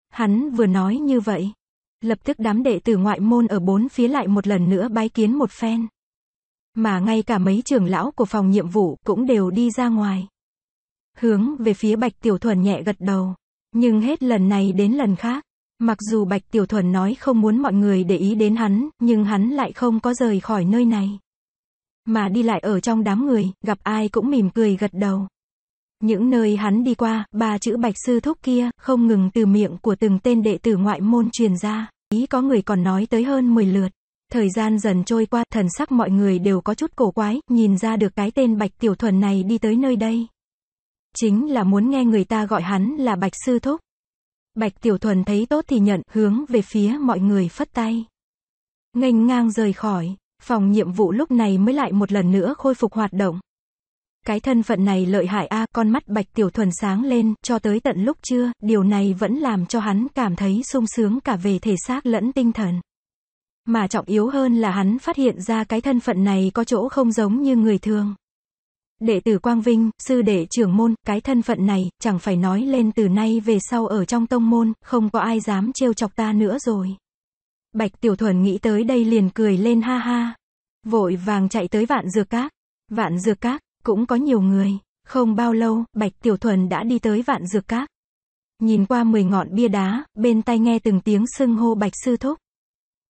Speaker 1: Hắn vừa nói như vậy. Lập tức đám đệ tử ngoại môn ở bốn phía lại một lần nữa bái kiến một phen. Mà ngay cả mấy trưởng lão của phòng nhiệm vụ cũng đều đi ra ngoài. Hướng về phía Bạch Tiểu Thuần nhẹ gật đầu. Nhưng hết lần này đến lần khác. Mặc dù Bạch Tiểu Thuần nói không muốn mọi người để ý đến hắn, nhưng hắn lại không có rời khỏi nơi này. Mà đi lại ở trong đám người, gặp ai cũng mỉm cười gật đầu. Những nơi hắn đi qua, ba chữ Bạch Sư Thúc kia, không ngừng từ miệng của từng tên đệ tử ngoại môn truyền ra. Ý có người còn nói tới hơn 10 lượt. Thời gian dần trôi qua, thần sắc mọi người đều có chút cổ quái, nhìn ra được cái tên Bạch Tiểu Thuần này đi tới nơi đây. Chính là muốn nghe người ta gọi hắn là Bạch Sư Thúc. Bạch Tiểu Thuần thấy tốt thì nhận, hướng về phía mọi người phất tay. Ngành ngang rời khỏi, phòng nhiệm vụ lúc này mới lại một lần nữa khôi phục hoạt động. Cái thân phận này lợi hại a, con mắt Bạch Tiểu Thuần sáng lên, cho tới tận lúc chưa điều này vẫn làm cho hắn cảm thấy sung sướng cả về thể xác lẫn tinh thần. Mà trọng yếu hơn là hắn phát hiện ra cái thân phận này có chỗ không giống như người thường đệ tử Quang Vinh, sư đệ trưởng môn, cái thân phận này, chẳng phải nói lên từ nay về sau ở trong tông môn, không có ai dám trêu chọc ta nữa rồi. Bạch Tiểu Thuần nghĩ tới đây liền cười lên ha ha. Vội vàng chạy tới vạn dược các. Vạn dược các, cũng có nhiều người. Không bao lâu, Bạch Tiểu Thuần đã đi tới vạn dược các. Nhìn qua 10 ngọn bia đá, bên tai nghe từng tiếng sưng hô Bạch Sư Thúc.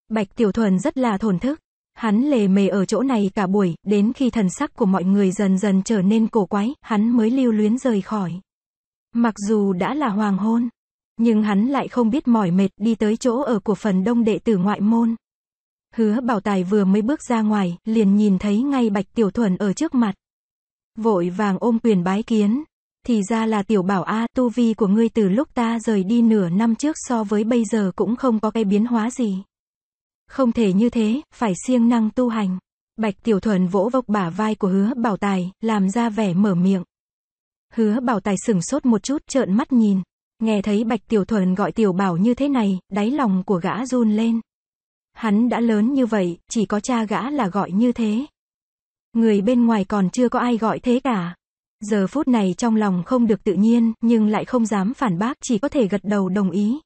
Speaker 1: Bạch Tiểu Thuần rất là thổn thức. Hắn lề mề ở chỗ này cả buổi, đến khi thần sắc của mọi người dần dần trở nên cổ quái, hắn mới lưu luyến rời khỏi. Mặc dù đã là hoàng hôn, nhưng hắn lại không biết mỏi mệt đi tới chỗ ở của phần đông đệ tử ngoại môn. Hứa bảo tài vừa mới bước ra ngoài, liền nhìn thấy ngay Bạch Tiểu Thuần ở trước mặt. Vội vàng ôm quyền bái kiến. Thì ra là Tiểu Bảo A, tu vi của ngươi từ lúc ta rời đi nửa năm trước so với bây giờ cũng không có cái biến hóa gì. Không thể như thế, phải siêng năng tu hành. Bạch Tiểu Thuần vỗ vộc bả vai của hứa bảo tài, làm ra vẻ mở miệng. Hứa bảo tài sửng sốt một chút, trợn mắt nhìn. Nghe thấy Bạch Tiểu Thuần gọi Tiểu Bảo như thế này, đáy lòng của gã run lên. Hắn đã lớn như vậy, chỉ có cha gã là gọi như thế. Người bên ngoài còn chưa có ai gọi thế cả. Giờ phút này trong lòng không được tự nhiên, nhưng lại không dám phản bác, chỉ có thể gật đầu đồng ý.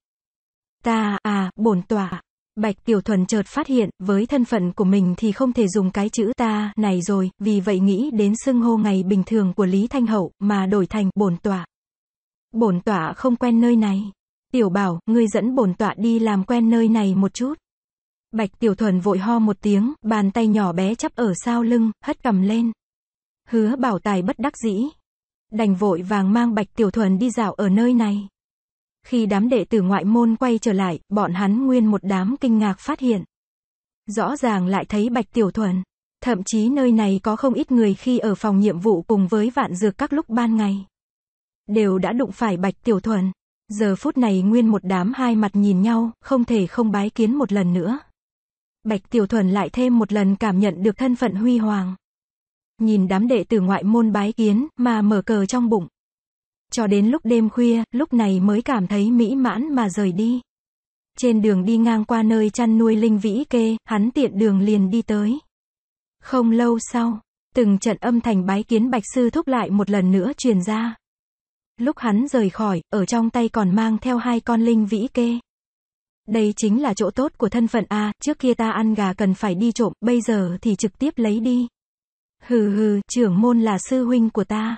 Speaker 1: Ta, à, bổn tỏa. Bạch Tiểu Thuần chợt phát hiện, với thân phận của mình thì không thể dùng cái chữ ta này rồi, vì vậy nghĩ đến xưng hô ngày bình thường của Lý Thanh Hậu, mà đổi thành bổn tọa. Bổn tọa không quen nơi này. Tiểu Bảo, ngươi dẫn bổn tọa đi làm quen nơi này một chút. Bạch Tiểu Thuần vội ho một tiếng, bàn tay nhỏ bé chắp ở sau lưng, hất cầm lên. Hứa Bảo Tài bất đắc dĩ. Đành vội vàng mang Bạch Tiểu Thuần đi dạo ở nơi này. Khi đám đệ tử ngoại môn quay trở lại, bọn hắn nguyên một đám kinh ngạc phát hiện. Rõ ràng lại thấy Bạch Tiểu Thuần. Thậm chí nơi này có không ít người khi ở phòng nhiệm vụ cùng với vạn dược các lúc ban ngày. Đều đã đụng phải Bạch Tiểu Thuần. Giờ phút này nguyên một đám hai mặt nhìn nhau, không thể không bái kiến một lần nữa. Bạch Tiểu Thuần lại thêm một lần cảm nhận được thân phận huy hoàng. Nhìn đám đệ tử ngoại môn bái kiến, mà mở cờ trong bụng cho đến lúc đêm khuya, lúc này mới cảm thấy mỹ mãn mà rời đi. Trên đường đi ngang qua nơi chăn nuôi linh vĩ kê, hắn tiện đường liền đi tới. Không lâu sau, từng trận âm thanh bái kiến bạch sư thúc lại một lần nữa truyền ra. Lúc hắn rời khỏi, ở trong tay còn mang theo hai con linh vĩ kê. Đây chính là chỗ tốt của thân phận A, trước kia ta ăn gà cần phải đi trộm, bây giờ thì trực tiếp lấy đi. Hừ hừ, trưởng môn là sư huynh của ta.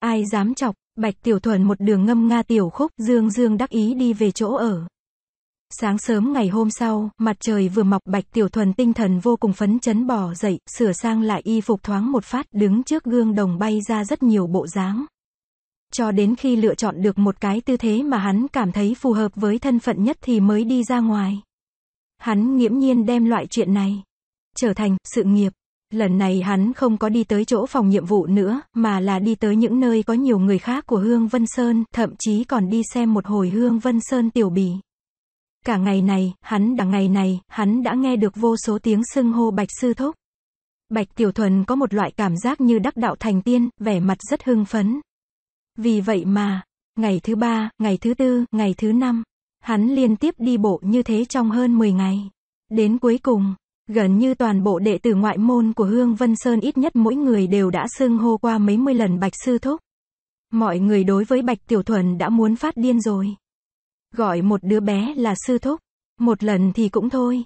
Speaker 1: Ai dám chọc, Bạch Tiểu Thuần một đường ngâm nga tiểu khúc, dương dương đắc ý đi về chỗ ở. Sáng sớm ngày hôm sau, mặt trời vừa mọc Bạch Tiểu Thuần tinh thần vô cùng phấn chấn bò dậy, sửa sang lại y phục thoáng một phát, đứng trước gương đồng bay ra rất nhiều bộ dáng. Cho đến khi lựa chọn được một cái tư thế mà hắn cảm thấy phù hợp với thân phận nhất thì mới đi ra ngoài. Hắn nghiễm nhiên đem loại chuyện này trở thành sự nghiệp Lần này hắn không có đi tới chỗ phòng nhiệm vụ nữa, mà là đi tới những nơi có nhiều người khác của Hương Vân Sơn, thậm chí còn đi xem một hồi Hương Vân Sơn tiểu bì. Cả ngày này, hắn đã ngày này, hắn đã nghe được vô số tiếng sưng hô Bạch Sư Thúc. Bạch Tiểu Thuần có một loại cảm giác như đắc đạo thành tiên, vẻ mặt rất hưng phấn. Vì vậy mà, ngày thứ ba, ngày thứ tư, ngày thứ năm, hắn liên tiếp đi bộ như thế trong hơn 10 ngày. Đến cuối cùng, Gần như toàn bộ đệ tử ngoại môn của Hương Vân Sơn ít nhất mỗi người đều đã xưng hô qua mấy mươi lần Bạch Sư Thúc. Mọi người đối với Bạch Tiểu Thuần đã muốn phát điên rồi. Gọi một đứa bé là Sư Thúc, một lần thì cũng thôi.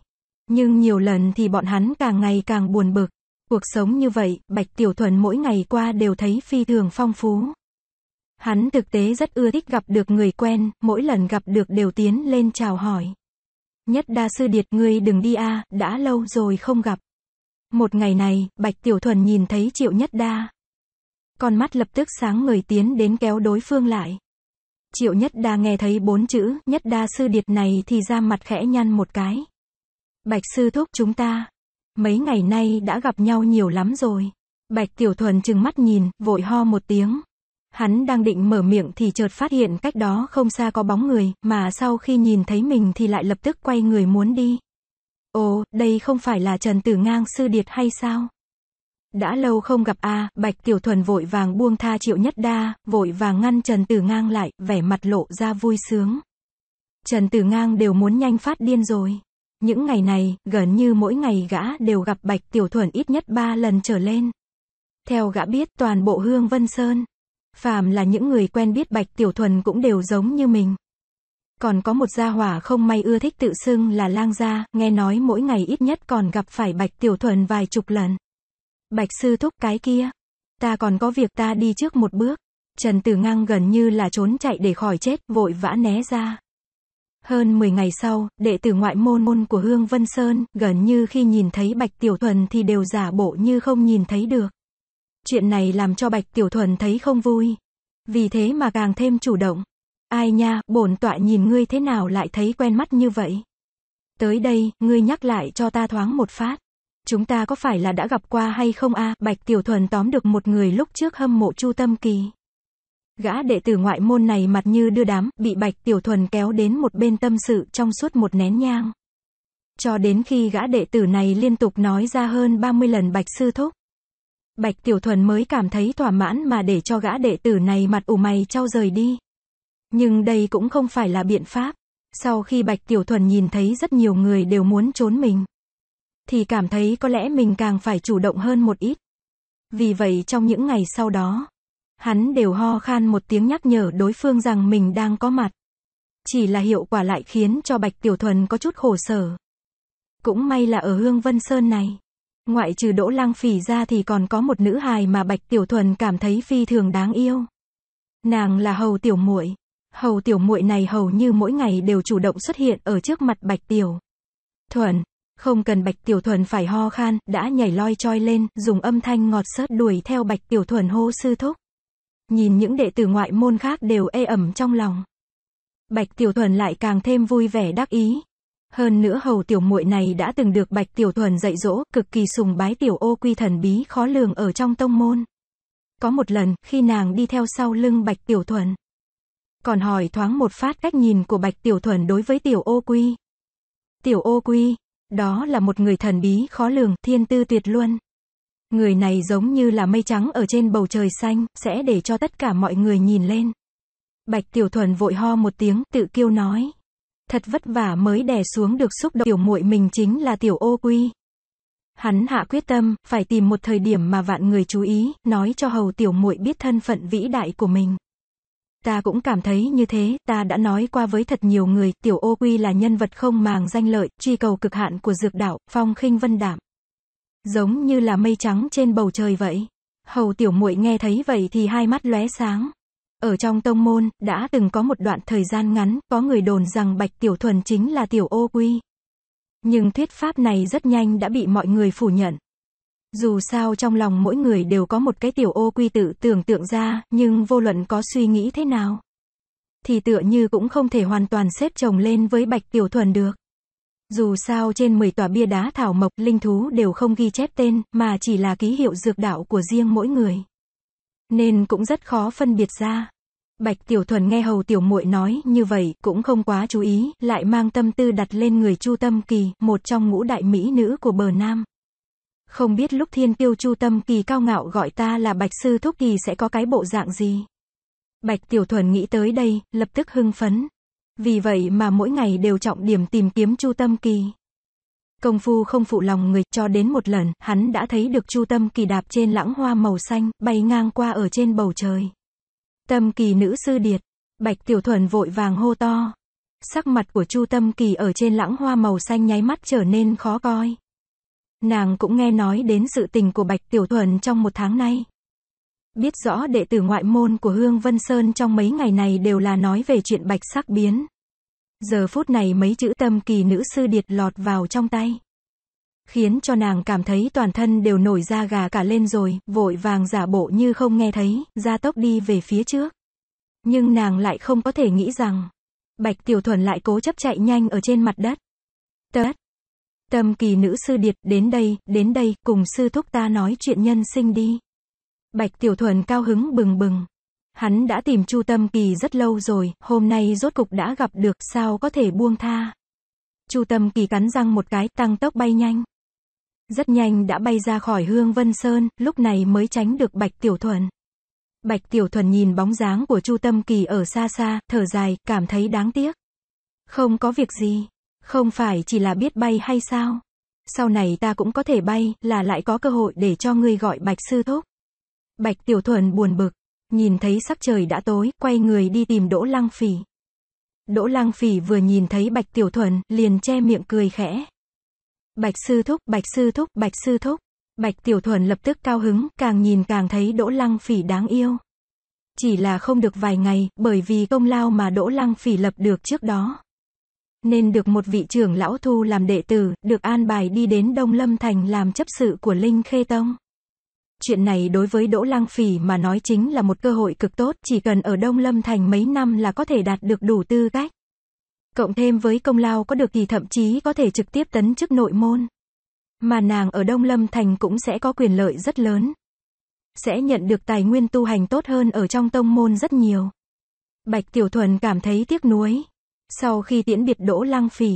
Speaker 1: Nhưng nhiều lần thì bọn hắn càng ngày càng buồn bực. Cuộc sống như vậy, Bạch Tiểu Thuần mỗi ngày qua đều thấy phi thường phong phú. Hắn thực tế rất ưa thích gặp được người quen, mỗi lần gặp được đều tiến lên chào hỏi. Nhất đa sư điệt ngươi đừng đi a, à, đã lâu rồi không gặp. Một ngày này, Bạch Tiểu Thuần nhìn thấy Triệu Nhất Đa. Con mắt lập tức sáng người tiến đến kéo đối phương lại. Triệu Nhất Đa nghe thấy bốn chữ Nhất Đa sư điệt này thì ra mặt khẽ nhăn một cái. Bạch sư thúc chúng ta. Mấy ngày nay đã gặp nhau nhiều lắm rồi. Bạch Tiểu Thuần chừng mắt nhìn, vội ho một tiếng. Hắn đang định mở miệng thì chợt phát hiện cách đó không xa có bóng người, mà sau khi nhìn thấy mình thì lại lập tức quay người muốn đi. Ồ, đây không phải là Trần Tử Ngang sư điệt hay sao? Đã lâu không gặp a Bạch Tiểu Thuần vội vàng buông tha triệu nhất đa, vội vàng ngăn Trần Tử Ngang lại, vẻ mặt lộ ra vui sướng. Trần Tử Ngang đều muốn nhanh phát điên rồi. Những ngày này, gần như mỗi ngày gã đều gặp Bạch Tiểu Thuần ít nhất 3 lần trở lên. Theo gã biết toàn bộ Hương Vân Sơn, Phàm là những người quen biết Bạch Tiểu Thuần cũng đều giống như mình. Còn có một gia hỏa không may ưa thích tự xưng là lang gia, nghe nói mỗi ngày ít nhất còn gặp phải Bạch Tiểu Thuần vài chục lần. Bạch sư thúc cái kia. Ta còn có việc ta đi trước một bước. Trần Tử Ngang gần như là trốn chạy để khỏi chết, vội vã né ra. Hơn 10 ngày sau, đệ tử ngoại môn môn của Hương Vân Sơn, gần như khi nhìn thấy Bạch Tiểu Thuần thì đều giả bộ như không nhìn thấy được. Chuyện này làm cho Bạch Tiểu Thuần thấy không vui. Vì thế mà càng thêm chủ động. Ai nha, bổn tọa nhìn ngươi thế nào lại thấy quen mắt như vậy. Tới đây, ngươi nhắc lại cho ta thoáng một phát. Chúng ta có phải là đã gặp qua hay không a Bạch Tiểu Thuần tóm được một người lúc trước hâm mộ Chu Tâm Kỳ. Gã đệ tử ngoại môn này mặt như đưa đám, bị Bạch Tiểu Thuần kéo đến một bên tâm sự trong suốt một nén nhang. Cho đến khi gã đệ tử này liên tục nói ra hơn 30 lần Bạch Sư Thúc. Bạch Tiểu Thuần mới cảm thấy thỏa mãn mà để cho gã đệ tử này mặt ủ mày trao rời đi. Nhưng đây cũng không phải là biện pháp. Sau khi Bạch Tiểu Thuần nhìn thấy rất nhiều người đều muốn trốn mình, thì cảm thấy có lẽ mình càng phải chủ động hơn một ít. Vì vậy trong những ngày sau đó, hắn đều ho khan một tiếng nhắc nhở đối phương rằng mình đang có mặt. Chỉ là hiệu quả lại khiến cho Bạch Tiểu Thuần có chút khổ sở. Cũng may là ở Hương Vân Sơn này, Ngoại trừ Đỗ Lăng Phỉ ra thì còn có một nữ hài mà Bạch Tiểu Thuần cảm thấy phi thường đáng yêu. Nàng là Hầu Tiểu Muội. Hầu Tiểu Muội này hầu như mỗi ngày đều chủ động xuất hiện ở trước mặt Bạch Tiểu Thuần. Không cần Bạch Tiểu Thuần phải ho khan, đã nhảy loi choi lên, dùng âm thanh ngọt sớt đuổi theo Bạch Tiểu Thuần hô sư thúc. Nhìn những đệ tử ngoại môn khác đều ê ẩm trong lòng. Bạch Tiểu Thuần lại càng thêm vui vẻ đắc ý, hơn nữa hầu tiểu muội này đã từng được Bạch Tiểu Thuần dạy dỗ, cực kỳ sùng bái tiểu ô quy thần bí khó lường ở trong tông môn. Có một lần, khi nàng đi theo sau lưng Bạch Tiểu Thuần, còn hỏi thoáng một phát cách nhìn của Bạch Tiểu Thuần đối với tiểu ô quy. Tiểu ô quy, đó là một người thần bí khó lường, thiên tư tuyệt luân. Người này giống như là mây trắng ở trên bầu trời xanh, sẽ để cho tất cả mọi người nhìn lên. Bạch Tiểu Thuần vội ho một tiếng, tự kêu nói. Thật vất vả mới đè xuống được xúc động tiểu muội mình chính là tiểu ô quy. Hắn hạ quyết tâm, phải tìm một thời điểm mà vạn người chú ý, nói cho hầu tiểu muội biết thân phận vĩ đại của mình. Ta cũng cảm thấy như thế, ta đã nói qua với thật nhiều người, tiểu ô quy là nhân vật không màng danh lợi, truy cầu cực hạn của dược đạo, phong khinh vân đảm. Giống như là mây trắng trên bầu trời vậy. Hầu tiểu muội nghe thấy vậy thì hai mắt lóe sáng. Ở trong tông môn, đã từng có một đoạn thời gian ngắn, có người đồn rằng Bạch Tiểu Thuần chính là Tiểu Ô Quy. Nhưng thuyết pháp này rất nhanh đã bị mọi người phủ nhận. Dù sao trong lòng mỗi người đều có một cái tiểu ô quy tự tưởng tượng ra, nhưng vô luận có suy nghĩ thế nào, thì tựa như cũng không thể hoàn toàn xếp chồng lên với Bạch Tiểu Thuần được. Dù sao trên 10 tòa bia đá thảo mộc, linh thú đều không ghi chép tên, mà chỉ là ký hiệu dược đạo của riêng mỗi người nên cũng rất khó phân biệt ra. Bạch Tiểu Thuần nghe Hầu Tiểu Muội nói như vậy, cũng không quá chú ý, lại mang tâm tư đặt lên người Chu Tâm Kỳ, một trong ngũ đại mỹ nữ của bờ Nam. Không biết lúc Thiên Tiêu Chu Tâm Kỳ cao ngạo gọi ta là Bạch Sư Thúc thì sẽ có cái bộ dạng gì? Bạch Tiểu Thuần nghĩ tới đây, lập tức hưng phấn. Vì vậy mà mỗi ngày đều trọng điểm tìm kiếm Chu Tâm Kỳ. Công phu không phụ lòng người, cho đến một lần, hắn đã thấy được chu tâm kỳ đạp trên lãng hoa màu xanh, bay ngang qua ở trên bầu trời. Tâm kỳ nữ sư điệt, bạch tiểu thuần vội vàng hô to. Sắc mặt của chu tâm kỳ ở trên lãng hoa màu xanh nháy mắt trở nên khó coi. Nàng cũng nghe nói đến sự tình của bạch tiểu thuần trong một tháng nay. Biết rõ đệ tử ngoại môn của Hương Vân Sơn trong mấy ngày này đều là nói về chuyện bạch sắc biến. Giờ phút này mấy chữ tâm kỳ nữ sư điệt lọt vào trong tay. Khiến cho nàng cảm thấy toàn thân đều nổi da gà cả lên rồi, vội vàng giả bộ như không nghe thấy, ra tốc đi về phía trước. Nhưng nàng lại không có thể nghĩ rằng, Bạch Tiểu Thuần lại cố chấp chạy nhanh ở trên mặt đất. Tớt. Tâm kỳ nữ sư điệt, đến đây, đến đây, cùng sư thúc ta nói chuyện nhân sinh đi. Bạch Tiểu Thuần cao hứng bừng bừng. Hắn đã tìm Chu Tâm Kỳ rất lâu rồi, hôm nay rốt cục đã gặp được, sao có thể buông tha. Chu Tâm Kỳ cắn răng một cái, tăng tốc bay nhanh. Rất nhanh đã bay ra khỏi Hương Vân Sơn, lúc này mới tránh được Bạch Tiểu Thuần. Bạch Tiểu Thuần nhìn bóng dáng của Chu Tâm Kỳ ở xa xa, thở dài, cảm thấy đáng tiếc. Không có việc gì. Không phải chỉ là biết bay hay sao? Sau này ta cũng có thể bay, là lại có cơ hội để cho ngươi gọi Bạch Sư Thúc. Bạch Tiểu Thuần buồn bực nhìn thấy sắc trời đã tối, quay người đi tìm Đỗ Lăng Phỉ. Đỗ Lăng Phỉ vừa nhìn thấy Bạch Tiểu Thuần, liền che miệng cười khẽ. Bạch Sư Thúc, Bạch Sư Thúc, Bạch Sư Thúc. Bạch Tiểu Thuần lập tức cao hứng, càng nhìn càng thấy Đỗ Lăng Phỉ đáng yêu. Chỉ là không được vài ngày, bởi vì công lao mà Đỗ Lăng Phỉ lập được trước đó. Nên được một vị trưởng lão thu làm đệ tử, được an bài đi đến Đông Lâm Thành làm chấp sự của Linh Khê Tông chuyện này đối với Đỗ Lang Phỉ mà nói chính là một cơ hội cực tốt, chỉ cần ở Đông Lâm Thành mấy năm là có thể đạt được đủ tư cách. Cộng thêm với công lao có được thì thậm chí có thể trực tiếp tấn chức nội môn. Mà nàng ở Đông Lâm Thành cũng sẽ có quyền lợi rất lớn. Sẽ nhận được tài nguyên tu hành tốt hơn ở trong tông môn rất nhiều. Bạch Tiểu Thuần cảm thấy tiếc nuối. Sau khi tiễn biệt Đỗ Lăng Phỉ,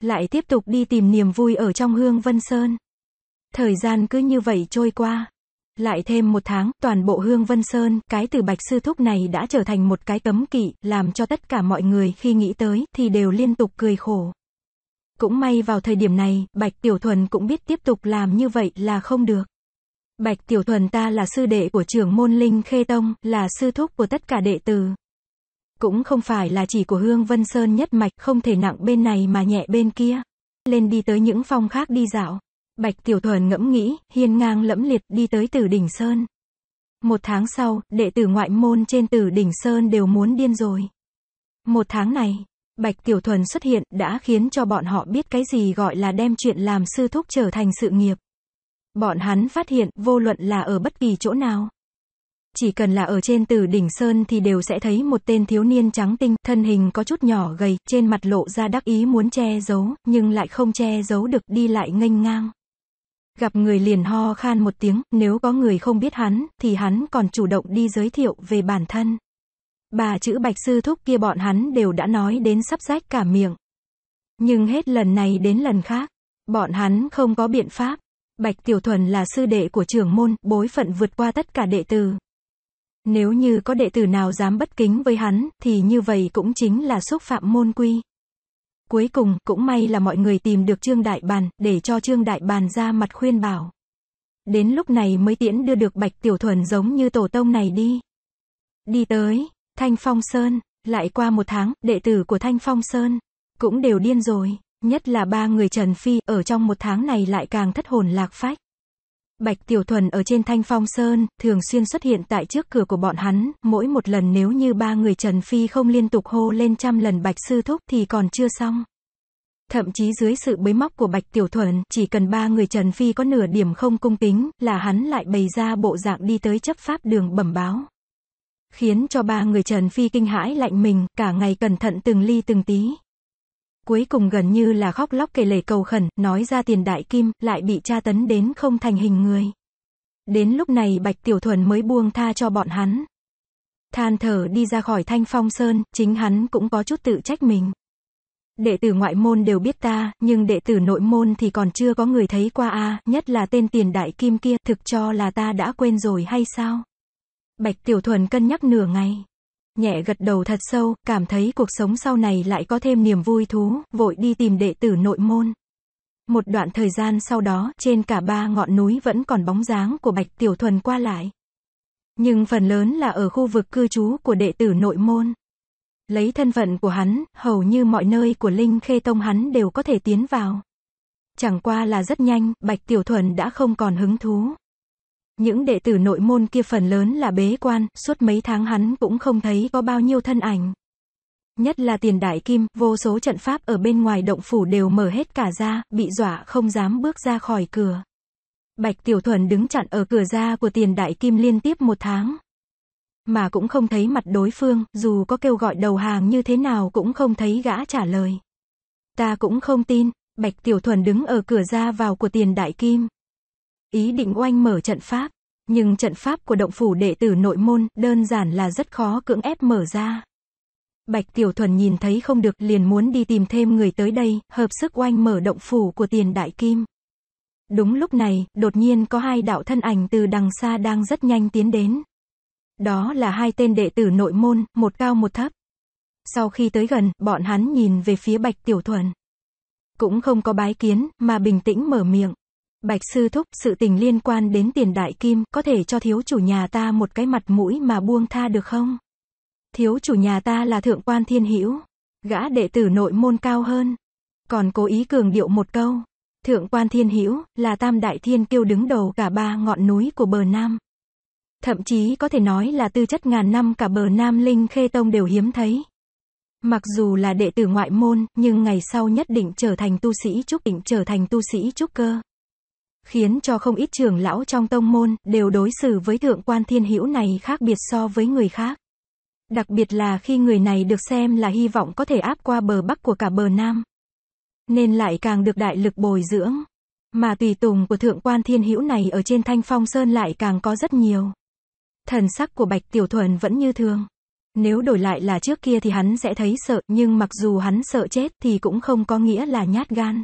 Speaker 1: lại tiếp tục đi tìm niềm vui ở trong Hương Vân Sơn. Thời gian cứ như vậy trôi qua. Lại thêm một tháng, toàn bộ Hương Vân Sơn, cái từ Bạch Sư Thúc này đã trở thành một cái cấm kỵ, làm cho tất cả mọi người khi nghĩ tới, thì đều liên tục cười khổ. Cũng may vào thời điểm này, Bạch Tiểu Thuần cũng biết tiếp tục làm như vậy là không được. Bạch Tiểu Thuần ta là sư đệ của trưởng môn Linh Khê Tông, là sư thúc của tất cả đệ tử. Cũng không phải là chỉ của Hương Vân Sơn nhất mạch, không thể nặng bên này mà nhẹ bên kia. Lên đi tới những phòng khác đi dạo. Bạch Tiểu Thuần ngẫm nghĩ, hiên ngang lẫm liệt đi tới Tử Đỉnh Sơn. Một tháng sau, đệ tử ngoại môn trên Tử Đỉnh Sơn đều muốn điên rồi. Một tháng này, Bạch Tiểu Thuần xuất hiện đã khiến cho bọn họ biết cái gì gọi là đem chuyện làm sư thúc trở thành sự nghiệp. Bọn hắn phát hiện, vô luận là ở bất kỳ chỗ nào. Chỉ cần là ở trên Tử Đỉnh Sơn thì đều sẽ thấy một tên thiếu niên trắng tinh, thân hình có chút nhỏ gầy, trên mặt lộ ra đắc ý muốn che giấu, nhưng lại không che giấu được đi lại nghênh ngang gặp người liền ho khan một tiếng, nếu có người không biết hắn, thì hắn còn chủ động đi giới thiệu về bản thân. Bà chữ bạch sư thúc kia bọn hắn đều đã nói đến sắp rách cả miệng. Nhưng hết lần này đến lần khác, bọn hắn không có biện pháp. Bạch Tiểu Thuần là sư đệ của trưởng môn, bối phận vượt qua tất cả đệ tử. Nếu như có đệ tử nào dám bất kính với hắn, thì như vậy cũng chính là xúc phạm môn quy. Cuối cùng, cũng may là mọi người tìm được Trương Đại Bàn, để cho Trương Đại Bàn ra mặt khuyên bảo. Đến lúc này mới tiễn đưa được Bạch Tiểu Thuần giống như tổ tông này đi. Đi tới, Thanh Phong Sơn, lại qua một tháng, đệ tử của Thanh Phong Sơn, cũng đều điên rồi, nhất là ba người Trần Phi, ở trong một tháng này lại càng thất hồn lạc phách. Bạch Tiểu Thuần ở trên Thanh Phong Sơn, thường xuyên xuất hiện tại trước cửa của bọn hắn, mỗi một lần nếu như ba người Trần Phi không liên tục hô lên trăm lần Bạch Sư Thúc thì còn chưa xong. Thậm chí dưới sự bới móc của Bạch Tiểu Thuần, chỉ cần ba người Trần Phi có nửa điểm không cung kính, là hắn lại bày ra bộ dạng đi tới chấp pháp đường bẩm báo. Khiến cho ba người Trần Phi kinh hãi lạnh mình, cả ngày cẩn thận từng ly từng tí, cuối cùng gần như là khóc lóc kể lể cầu khẩn, nói ra tiền đại kim, lại bị tra tấn đến không thành hình người. Đến lúc này Bạch Tiểu Thuần mới buông tha cho bọn hắn. Than thở đi ra khỏi thanh phong sơn, chính hắn cũng có chút tự trách mình. Đệ tử ngoại môn đều biết ta, nhưng đệ tử nội môn thì còn chưa có người thấy qua a nhất là tên tiền đại kim kia, thực cho là ta đã quên rồi hay sao? Bạch Tiểu Thuần cân nhắc nửa ngày nhẹ gật đầu thật sâu, cảm thấy cuộc sống sau này lại có thêm niềm vui thú, vội đi tìm đệ tử nội môn. Một đoạn thời gian sau đó, trên cả ba ngọn núi vẫn còn bóng dáng của Bạch Tiểu Thuần qua lại. Nhưng phần lớn là ở khu vực cư trú của đệ tử nội môn. Lấy thân phận của hắn, hầu như mọi nơi của Linh Khê Tông hắn đều có thể tiến vào. Chẳng qua là rất nhanh, Bạch Tiểu Thuần đã không còn hứng thú. Những đệ tử nội môn kia phần lớn là bế quan, suốt mấy tháng hắn cũng không thấy có bao nhiêu thân ảnh. Nhất là tiền đại kim, vô số trận pháp ở bên ngoài động phủ đều mở hết cả ra, bị dọa không dám bước ra khỏi cửa. Bạch Tiểu Thuần đứng chặn ở cửa ra của tiền đại kim liên tiếp một tháng. Mà cũng không thấy mặt đối phương, dù có kêu gọi đầu hàng như thế nào cũng không thấy gã trả lời. Ta cũng không tin, Bạch Tiểu Thuần đứng ở cửa ra vào của tiền đại kim ý định oanh mở trận pháp. Nhưng trận pháp của động phủ đệ tử nội môn đơn giản là rất khó cưỡng ép mở ra. Bạch Tiểu Thuần nhìn thấy không được liền muốn đi tìm thêm người tới đây, hợp sức oanh mở động phủ của tiền đại kim. Đúng lúc này, đột nhiên có hai đạo thân ảnh từ đằng xa đang rất nhanh tiến đến. Đó là hai tên đệ tử nội môn, một cao một thấp. Sau khi tới gần, bọn hắn nhìn về phía Bạch Tiểu Thuần. Cũng không có bái kiến, mà bình tĩnh mở miệng. Bạch sư thúc, sự tình liên quan đến tiền đại kim, có thể cho thiếu chủ nhà ta một cái mặt mũi mà buông tha được không? Thiếu chủ nhà ta là thượng quan thiên hữu gã đệ tử nội môn cao hơn. Còn cố ý cường điệu một câu, thượng quan thiên hữu là tam đại thiên kiêu đứng đầu cả ba ngọn núi của bờ Nam. Thậm chí có thể nói là tư chất ngàn năm cả bờ Nam Linh Khê Tông đều hiếm thấy. Mặc dù là đệ tử ngoại môn, nhưng ngày sau nhất định trở thành tu sĩ trúc định trở thành tu sĩ trúc cơ khiến cho không ít trưởng lão trong tông môn đều đối xử với thượng quan thiên hữu này khác biệt so với người khác. Đặc biệt là khi người này được xem là hy vọng có thể áp qua bờ bắc của cả bờ nam. Nên lại càng được đại lực bồi dưỡng. Mà tùy tùng của thượng quan thiên hữu này ở trên thanh phong sơn lại càng có rất nhiều. Thần sắc của Bạch Tiểu Thuần vẫn như thường. Nếu đổi lại là trước kia thì hắn sẽ thấy sợ, nhưng mặc dù hắn sợ chết thì cũng không có nghĩa là nhát gan.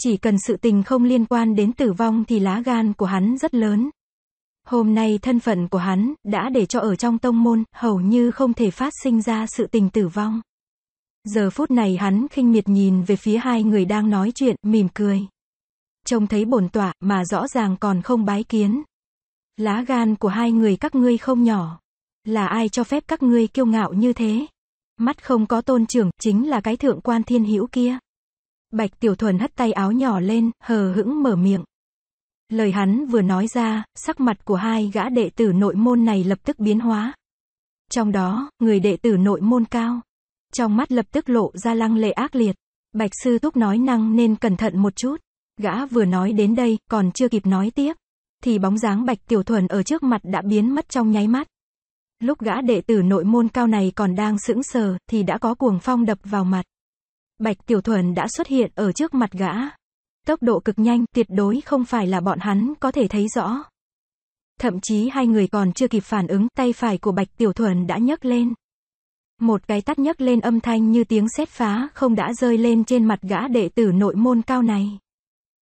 Speaker 1: Chỉ cần sự tình không liên quan đến tử vong thì lá gan của hắn rất lớn. Hôm nay thân phận của hắn đã để cho ở trong tông môn hầu như không thể phát sinh ra sự tình tử vong. Giờ phút này hắn khinh miệt nhìn về phía hai người đang nói chuyện, mỉm cười. Trông thấy bổn tọa mà rõ ràng còn không bái kiến. Lá gan của hai người các ngươi không nhỏ. Là ai cho phép các ngươi kiêu ngạo như thế? Mắt không có tôn trưởng, chính là cái thượng quan thiên hữu kia. Bạch Tiểu Thuần hất tay áo nhỏ lên, hờ hững mở miệng. Lời hắn vừa nói ra, sắc mặt của hai gã đệ tử nội môn này lập tức biến hóa. Trong đó, người đệ tử nội môn cao. Trong mắt lập tức lộ ra lăng lệ ác liệt. Bạch Sư Thúc nói năng nên cẩn thận một chút. Gã vừa nói đến đây, còn chưa kịp nói tiếp. Thì bóng dáng Bạch Tiểu Thuần ở trước mặt đã biến mất trong nháy mắt. Lúc gã đệ tử nội môn cao này còn đang sững sờ, thì đã có cuồng phong đập vào mặt. Bạch Tiểu Thuần đã xuất hiện ở trước mặt gã. Tốc độ cực nhanh, tuyệt đối không phải là bọn hắn có thể thấy rõ. Thậm chí hai người còn chưa kịp phản ứng, tay phải của Bạch Tiểu Thuần đã nhấc lên. Một cái tắt nhấc lên âm thanh như tiếng sét phá không đã rơi lên trên mặt gã đệ tử nội môn cao này.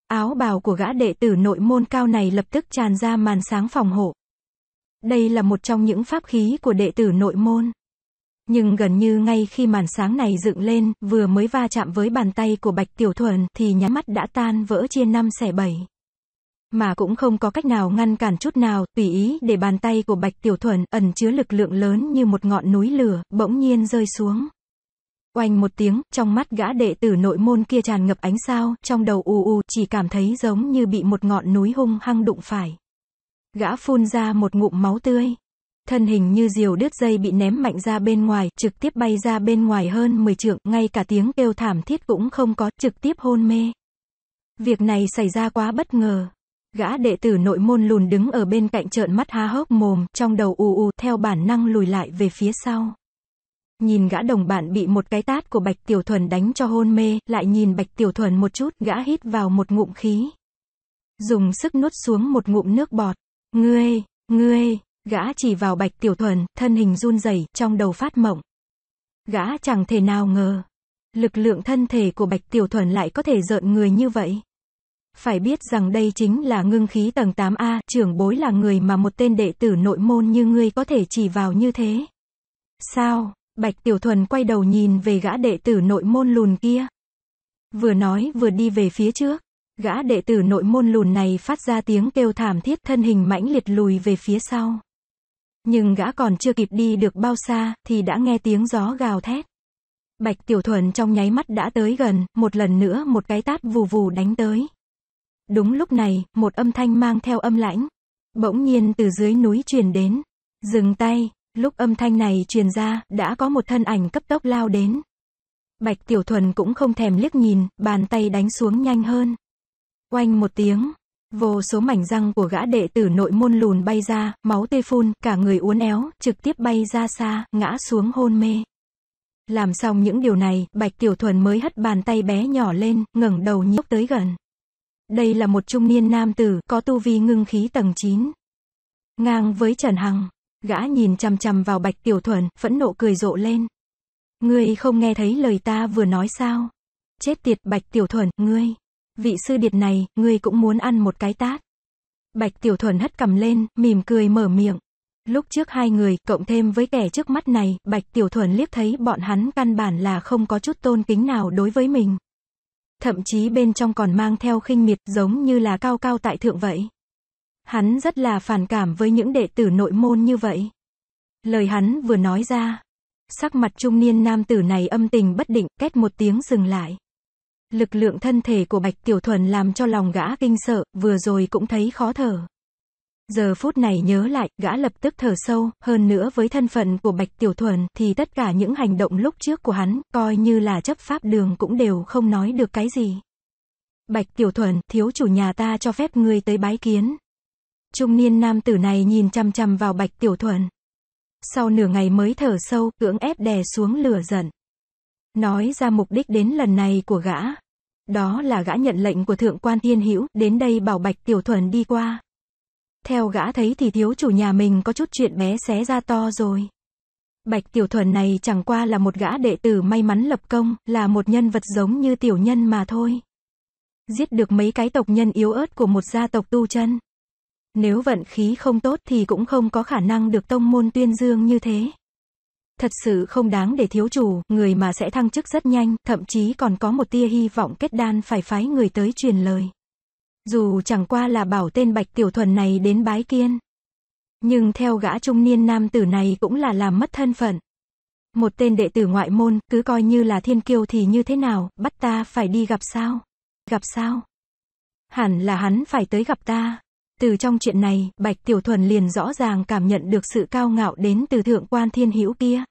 Speaker 1: Áo bào của gã đệ tử nội môn cao này lập tức tràn ra màn sáng phòng hộ. Đây là một trong những pháp khí của đệ tử nội môn. Nhưng gần như ngay khi màn sáng này dựng lên, vừa mới va chạm với bàn tay của Bạch Tiểu Thuần, thì nhắm mắt đã tan vỡ chia năm xẻ bảy. Mà cũng không có cách nào ngăn cản chút nào, tùy ý để bàn tay của Bạch Tiểu Thuần ẩn chứa lực lượng lớn như một ngọn núi lửa, bỗng nhiên rơi xuống. Oanh một tiếng, trong mắt gã đệ tử nội môn kia tràn ngập ánh sao, trong đầu ù ù, chỉ cảm thấy giống như bị một ngọn núi hung hăng đụng phải. Gã phun ra một ngụm máu tươi thân hình như diều đứt dây bị ném mạnh ra bên ngoài, trực tiếp bay ra bên ngoài hơn 10 trượng, ngay cả tiếng kêu thảm thiết cũng không có, trực tiếp hôn mê. Việc này xảy ra quá bất ngờ. Gã đệ tử nội môn lùn đứng ở bên cạnh trợn mắt há hốc mồm, trong đầu ù ù, theo bản năng lùi lại về phía sau. Nhìn gã đồng bạn bị một cái tát của Bạch Tiểu Thuần đánh cho hôn mê, lại nhìn Bạch Tiểu Thuần một chút, gã hít vào một ngụm khí. Dùng sức nuốt xuống một ngụm nước bọt. Ngươi, ngươi, Gã chỉ vào bạch tiểu thuần, thân hình run rẩy trong đầu phát mộng. Gã chẳng thể nào ngờ. Lực lượng thân thể của bạch tiểu thuần lại có thể giận người như vậy. Phải biết rằng đây chính là ngưng khí tầng 8A, trưởng bối là người mà một tên đệ tử nội môn như ngươi có thể chỉ vào như thế. Sao? Bạch Tiểu Thuần quay đầu nhìn về gã đệ tử nội môn lùn kia. Vừa nói vừa đi về phía trước. Gã đệ tử nội môn lùn này phát ra tiếng kêu thảm thiết thân hình mãnh liệt lùi về phía sau. Nhưng gã còn chưa kịp đi được bao xa, thì đã nghe tiếng gió gào thét. Bạch Tiểu Thuần trong nháy mắt đã tới gần, một lần nữa một cái tát vù vù đánh tới. Đúng lúc này, một âm thanh mang theo âm lãnh. Bỗng nhiên từ dưới núi truyền đến. Dừng tay, lúc âm thanh này truyền ra, đã có một thân ảnh cấp tốc lao đến. Bạch Tiểu Thuần cũng không thèm liếc nhìn, bàn tay đánh xuống nhanh hơn. Oanh một tiếng, Vô số mảnh răng của gã đệ tử nội môn lùn bay ra, máu tê phun, cả người uốn éo, trực tiếp bay ra xa, ngã xuống hôn mê. Làm xong những điều này, Bạch Tiểu Thuần mới hất bàn tay bé nhỏ lên, ngẩng đầu nhúc tới gần. Đây là một trung niên nam tử, có tu vi ngưng khí tầng 9. Ngang với Trần Hằng, gã nhìn chằm chằm vào Bạch Tiểu Thuần, phẫn nộ cười rộ lên. Ngươi không nghe thấy lời ta vừa nói sao? Chết tiệt Bạch Tiểu Thuần, ngươi vị sư điệt này, ngươi cũng muốn ăn một cái tát. Bạch Tiểu Thuần hất cầm lên, mỉm cười mở miệng. Lúc trước hai người, cộng thêm với kẻ trước mắt này, Bạch Tiểu Thuần liếc thấy bọn hắn căn bản là không có chút tôn kính nào đối với mình. Thậm chí bên trong còn mang theo khinh miệt giống như là cao cao tại thượng vậy. Hắn rất là phản cảm với những đệ tử nội môn như vậy. Lời hắn vừa nói ra. Sắc mặt trung niên nam tử này âm tình bất định, két một tiếng dừng lại. Lực lượng thân thể của Bạch Tiểu Thuần làm cho lòng gã kinh sợ, vừa rồi cũng thấy khó thở. Giờ phút này nhớ lại, gã lập tức thở sâu, hơn nữa với thân phận của Bạch Tiểu Thuần thì tất cả những hành động lúc trước của hắn, coi như là chấp pháp đường cũng đều không nói được cái gì. Bạch Tiểu Thuần, thiếu chủ nhà ta cho phép ngươi tới bái kiến. Trung niên nam tử này nhìn chăm chăm vào Bạch Tiểu Thuần. Sau nửa ngày mới thở sâu, cưỡng ép đè xuống lửa giận nói ra mục đích đến lần này của gã. Đó là gã nhận lệnh của thượng quan thiên hữu đến đây bảo bạch tiểu thuần đi qua. Theo gã thấy thì thiếu chủ nhà mình có chút chuyện bé xé ra to rồi. Bạch Tiểu Thuần này chẳng qua là một gã đệ tử may mắn lập công, là một nhân vật giống như tiểu nhân mà thôi. Giết được mấy cái tộc nhân yếu ớt của một gia tộc tu chân. Nếu vận khí không tốt thì cũng không có khả năng được tông môn tuyên dương như thế. Thật sự không đáng để thiếu chủ, người mà sẽ thăng chức rất nhanh, thậm chí còn có một tia hy vọng kết đan phải phái người tới truyền lời. Dù chẳng qua là bảo tên Bạch Tiểu Thuần này đến bái kiên. Nhưng theo gã trung niên nam tử này cũng là làm mất thân phận. Một tên đệ tử ngoại môn, cứ coi như là thiên kiêu thì như thế nào, bắt ta phải đi gặp sao? Gặp sao? Hẳn là hắn phải tới gặp ta, từ trong chuyện này, Bạch Tiểu Thuần liền rõ ràng cảm nhận được sự cao ngạo đến từ thượng quan thiên hữu kia.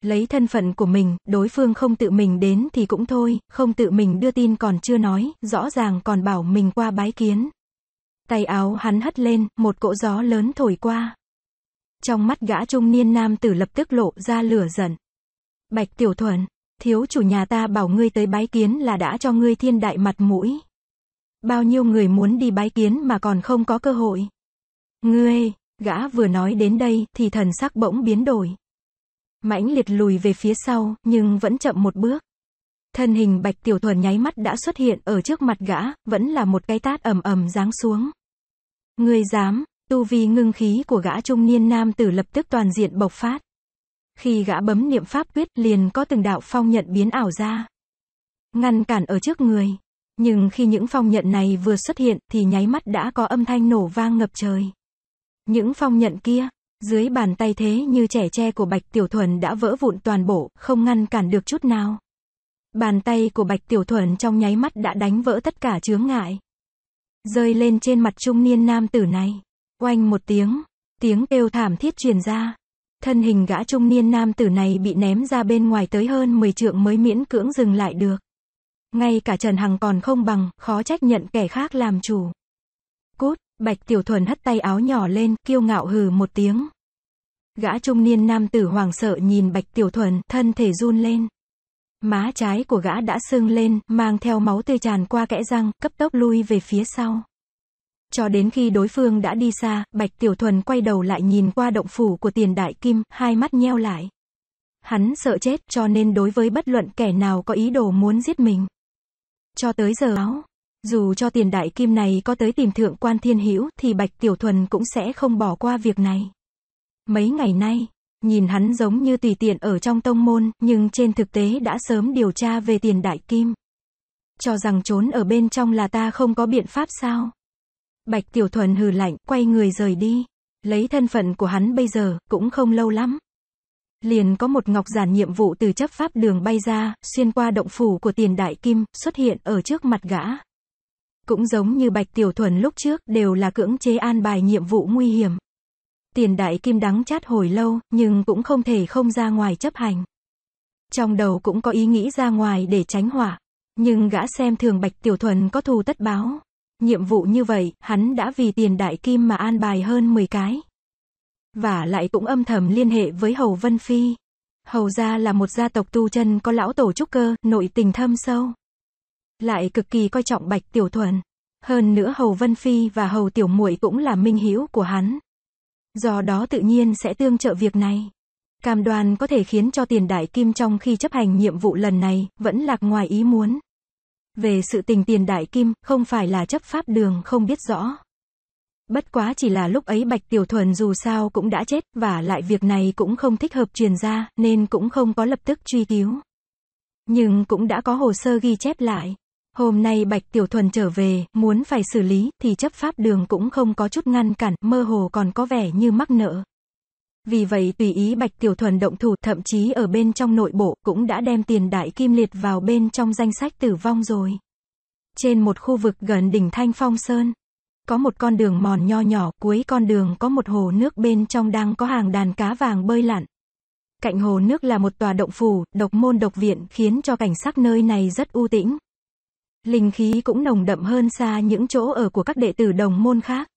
Speaker 1: Lấy thân phận của mình, đối phương không tự mình đến thì cũng thôi, không tự mình đưa tin còn chưa nói, rõ ràng còn bảo mình qua bái kiến. Tay áo hắn hất lên, một cỗ gió lớn thổi qua. Trong mắt gã trung niên nam tử lập tức lộ ra lửa giận. Bạch Tiểu Thuần, thiếu chủ nhà ta bảo ngươi tới bái kiến là đã cho ngươi thiên đại mặt mũi, Bao nhiêu người muốn đi bái kiến mà còn không có cơ hội. Ngươi, gã vừa nói đến đây thì thần sắc bỗng biến đổi. Mãnh liệt lùi về phía sau, nhưng vẫn chậm một bước. Thân hình Bạch Tiểu Thuần nháy mắt đã xuất hiện ở trước mặt gã, vẫn là một cái tát ầm ầm giáng xuống. Ngươi dám, tu vi ngưng khí của gã trung niên nam tử lập tức toàn diện bộc phát. Khi gã bấm niệm pháp quyết liền có từng đạo phong nhận biến ảo ra. Ngăn cản ở trước người. Nhưng khi những phong nhận này vừa xuất hiện thì nháy mắt đã có âm thanh nổ vang ngập trời. Những phong nhận kia, dưới bàn tay thế như trẻ tre của Bạch Tiểu Thuần đã vỡ vụn toàn bộ, không ngăn cản được chút nào. Bàn tay của Bạch Tiểu Thuần trong nháy mắt đã đánh vỡ tất cả chướng ngại. Rơi lên trên mặt trung niên nam tử này. Oanh một tiếng, tiếng kêu thảm thiết truyền ra. Thân hình gã trung niên nam tử này bị ném ra bên ngoài tới hơn 10 trượng mới miễn cưỡng dừng lại được ngay cả Trần Hằng còn không bằng, khó trách nhận kẻ khác làm chủ. Cút, Bạch Tiểu Thuần hất tay áo nhỏ lên, kiêu ngạo hừ một tiếng. Gã trung niên nam tử hoàng sợ nhìn Bạch Tiểu Thuần, thân thể run lên. Má trái của gã đã sưng lên, mang theo máu tươi tràn qua kẽ răng, cấp tốc lui về phía sau. Cho đến khi đối phương đã đi xa, Bạch Tiểu Thuần quay đầu lại nhìn qua động phủ của tiền đại kim, hai mắt nheo lại. Hắn sợ chết, cho nên đối với bất luận kẻ nào có ý đồ muốn giết mình, cho tới giờ áo, dù cho tiền đại kim này có tới tìm thượng quan thiên hữu thì Bạch Tiểu Thuần cũng sẽ không bỏ qua việc này. Mấy ngày nay, nhìn hắn giống như tùy tiện ở trong tông môn, nhưng trên thực tế đã sớm điều tra về tiền đại kim. Cho rằng trốn ở bên trong là ta không có biện pháp sao? Bạch Tiểu Thuần hừ lạnh, quay người rời đi. Lấy thân phận của hắn bây giờ, cũng không lâu lắm liền có một ngọc giản nhiệm vụ từ chấp pháp đường bay ra, xuyên qua động phủ của tiền đại kim, xuất hiện ở trước mặt gã. Cũng giống như Bạch Tiểu Thuần lúc trước, đều là cưỡng chế an bài nhiệm vụ nguy hiểm. Tiền đại kim đắng chát hồi lâu, nhưng cũng không thể không ra ngoài chấp hành. Trong đầu cũng có ý nghĩ ra ngoài để tránh hỏa. Nhưng gã xem thường Bạch Tiểu Thuần có thù tất báo. Nhiệm vụ như vậy, hắn đã vì tiền đại kim mà an bài hơn 10 cái và lại cũng âm thầm liên hệ với Hầu Vân Phi. Hầu gia là một gia tộc tu chân có lão tổ trúc cơ, nội tình thâm sâu. Lại cực kỳ coi trọng Bạch Tiểu Thuần. Hơn nữa Hầu Vân Phi và Hầu Tiểu Muội cũng là minh hữu của hắn. Do đó tự nhiên sẽ tương trợ việc này. Cam đoan có thể khiến cho tiền đại kim trong khi chấp hành nhiệm vụ lần này, vẫn lạc ngoài ý muốn. Về sự tình tiền đại kim, không phải là chấp pháp đường không biết rõ. Bất quá chỉ là lúc ấy Bạch Tiểu Thuần dù sao cũng đã chết, và lại việc này cũng không thích hợp truyền ra, nên cũng không có lập tức truy cứu. Nhưng cũng đã có hồ sơ ghi chép lại. Hôm nay Bạch Tiểu Thuần trở về, muốn phải xử lý, thì chấp pháp đường cũng không có chút ngăn cản, mơ hồ còn có vẻ như mắc nợ. Vì vậy tùy ý Bạch Tiểu Thuần động thủ, thậm chí ở bên trong nội bộ, cũng đã đem tiền đại kim liệt vào bên trong danh sách tử vong rồi. Trên một khu vực gần đỉnh Thanh Phong Sơn, có một con đường mòn nho nhỏ, cuối con đường có một hồ nước bên trong đang có hàng đàn cá vàng bơi lặn. Cạnh hồ nước là một tòa động phủ, độc môn độc viện khiến cho cảnh sắc nơi này rất u tĩnh. Linh khí cũng nồng đậm hơn xa những chỗ ở của các đệ tử đồng môn khác.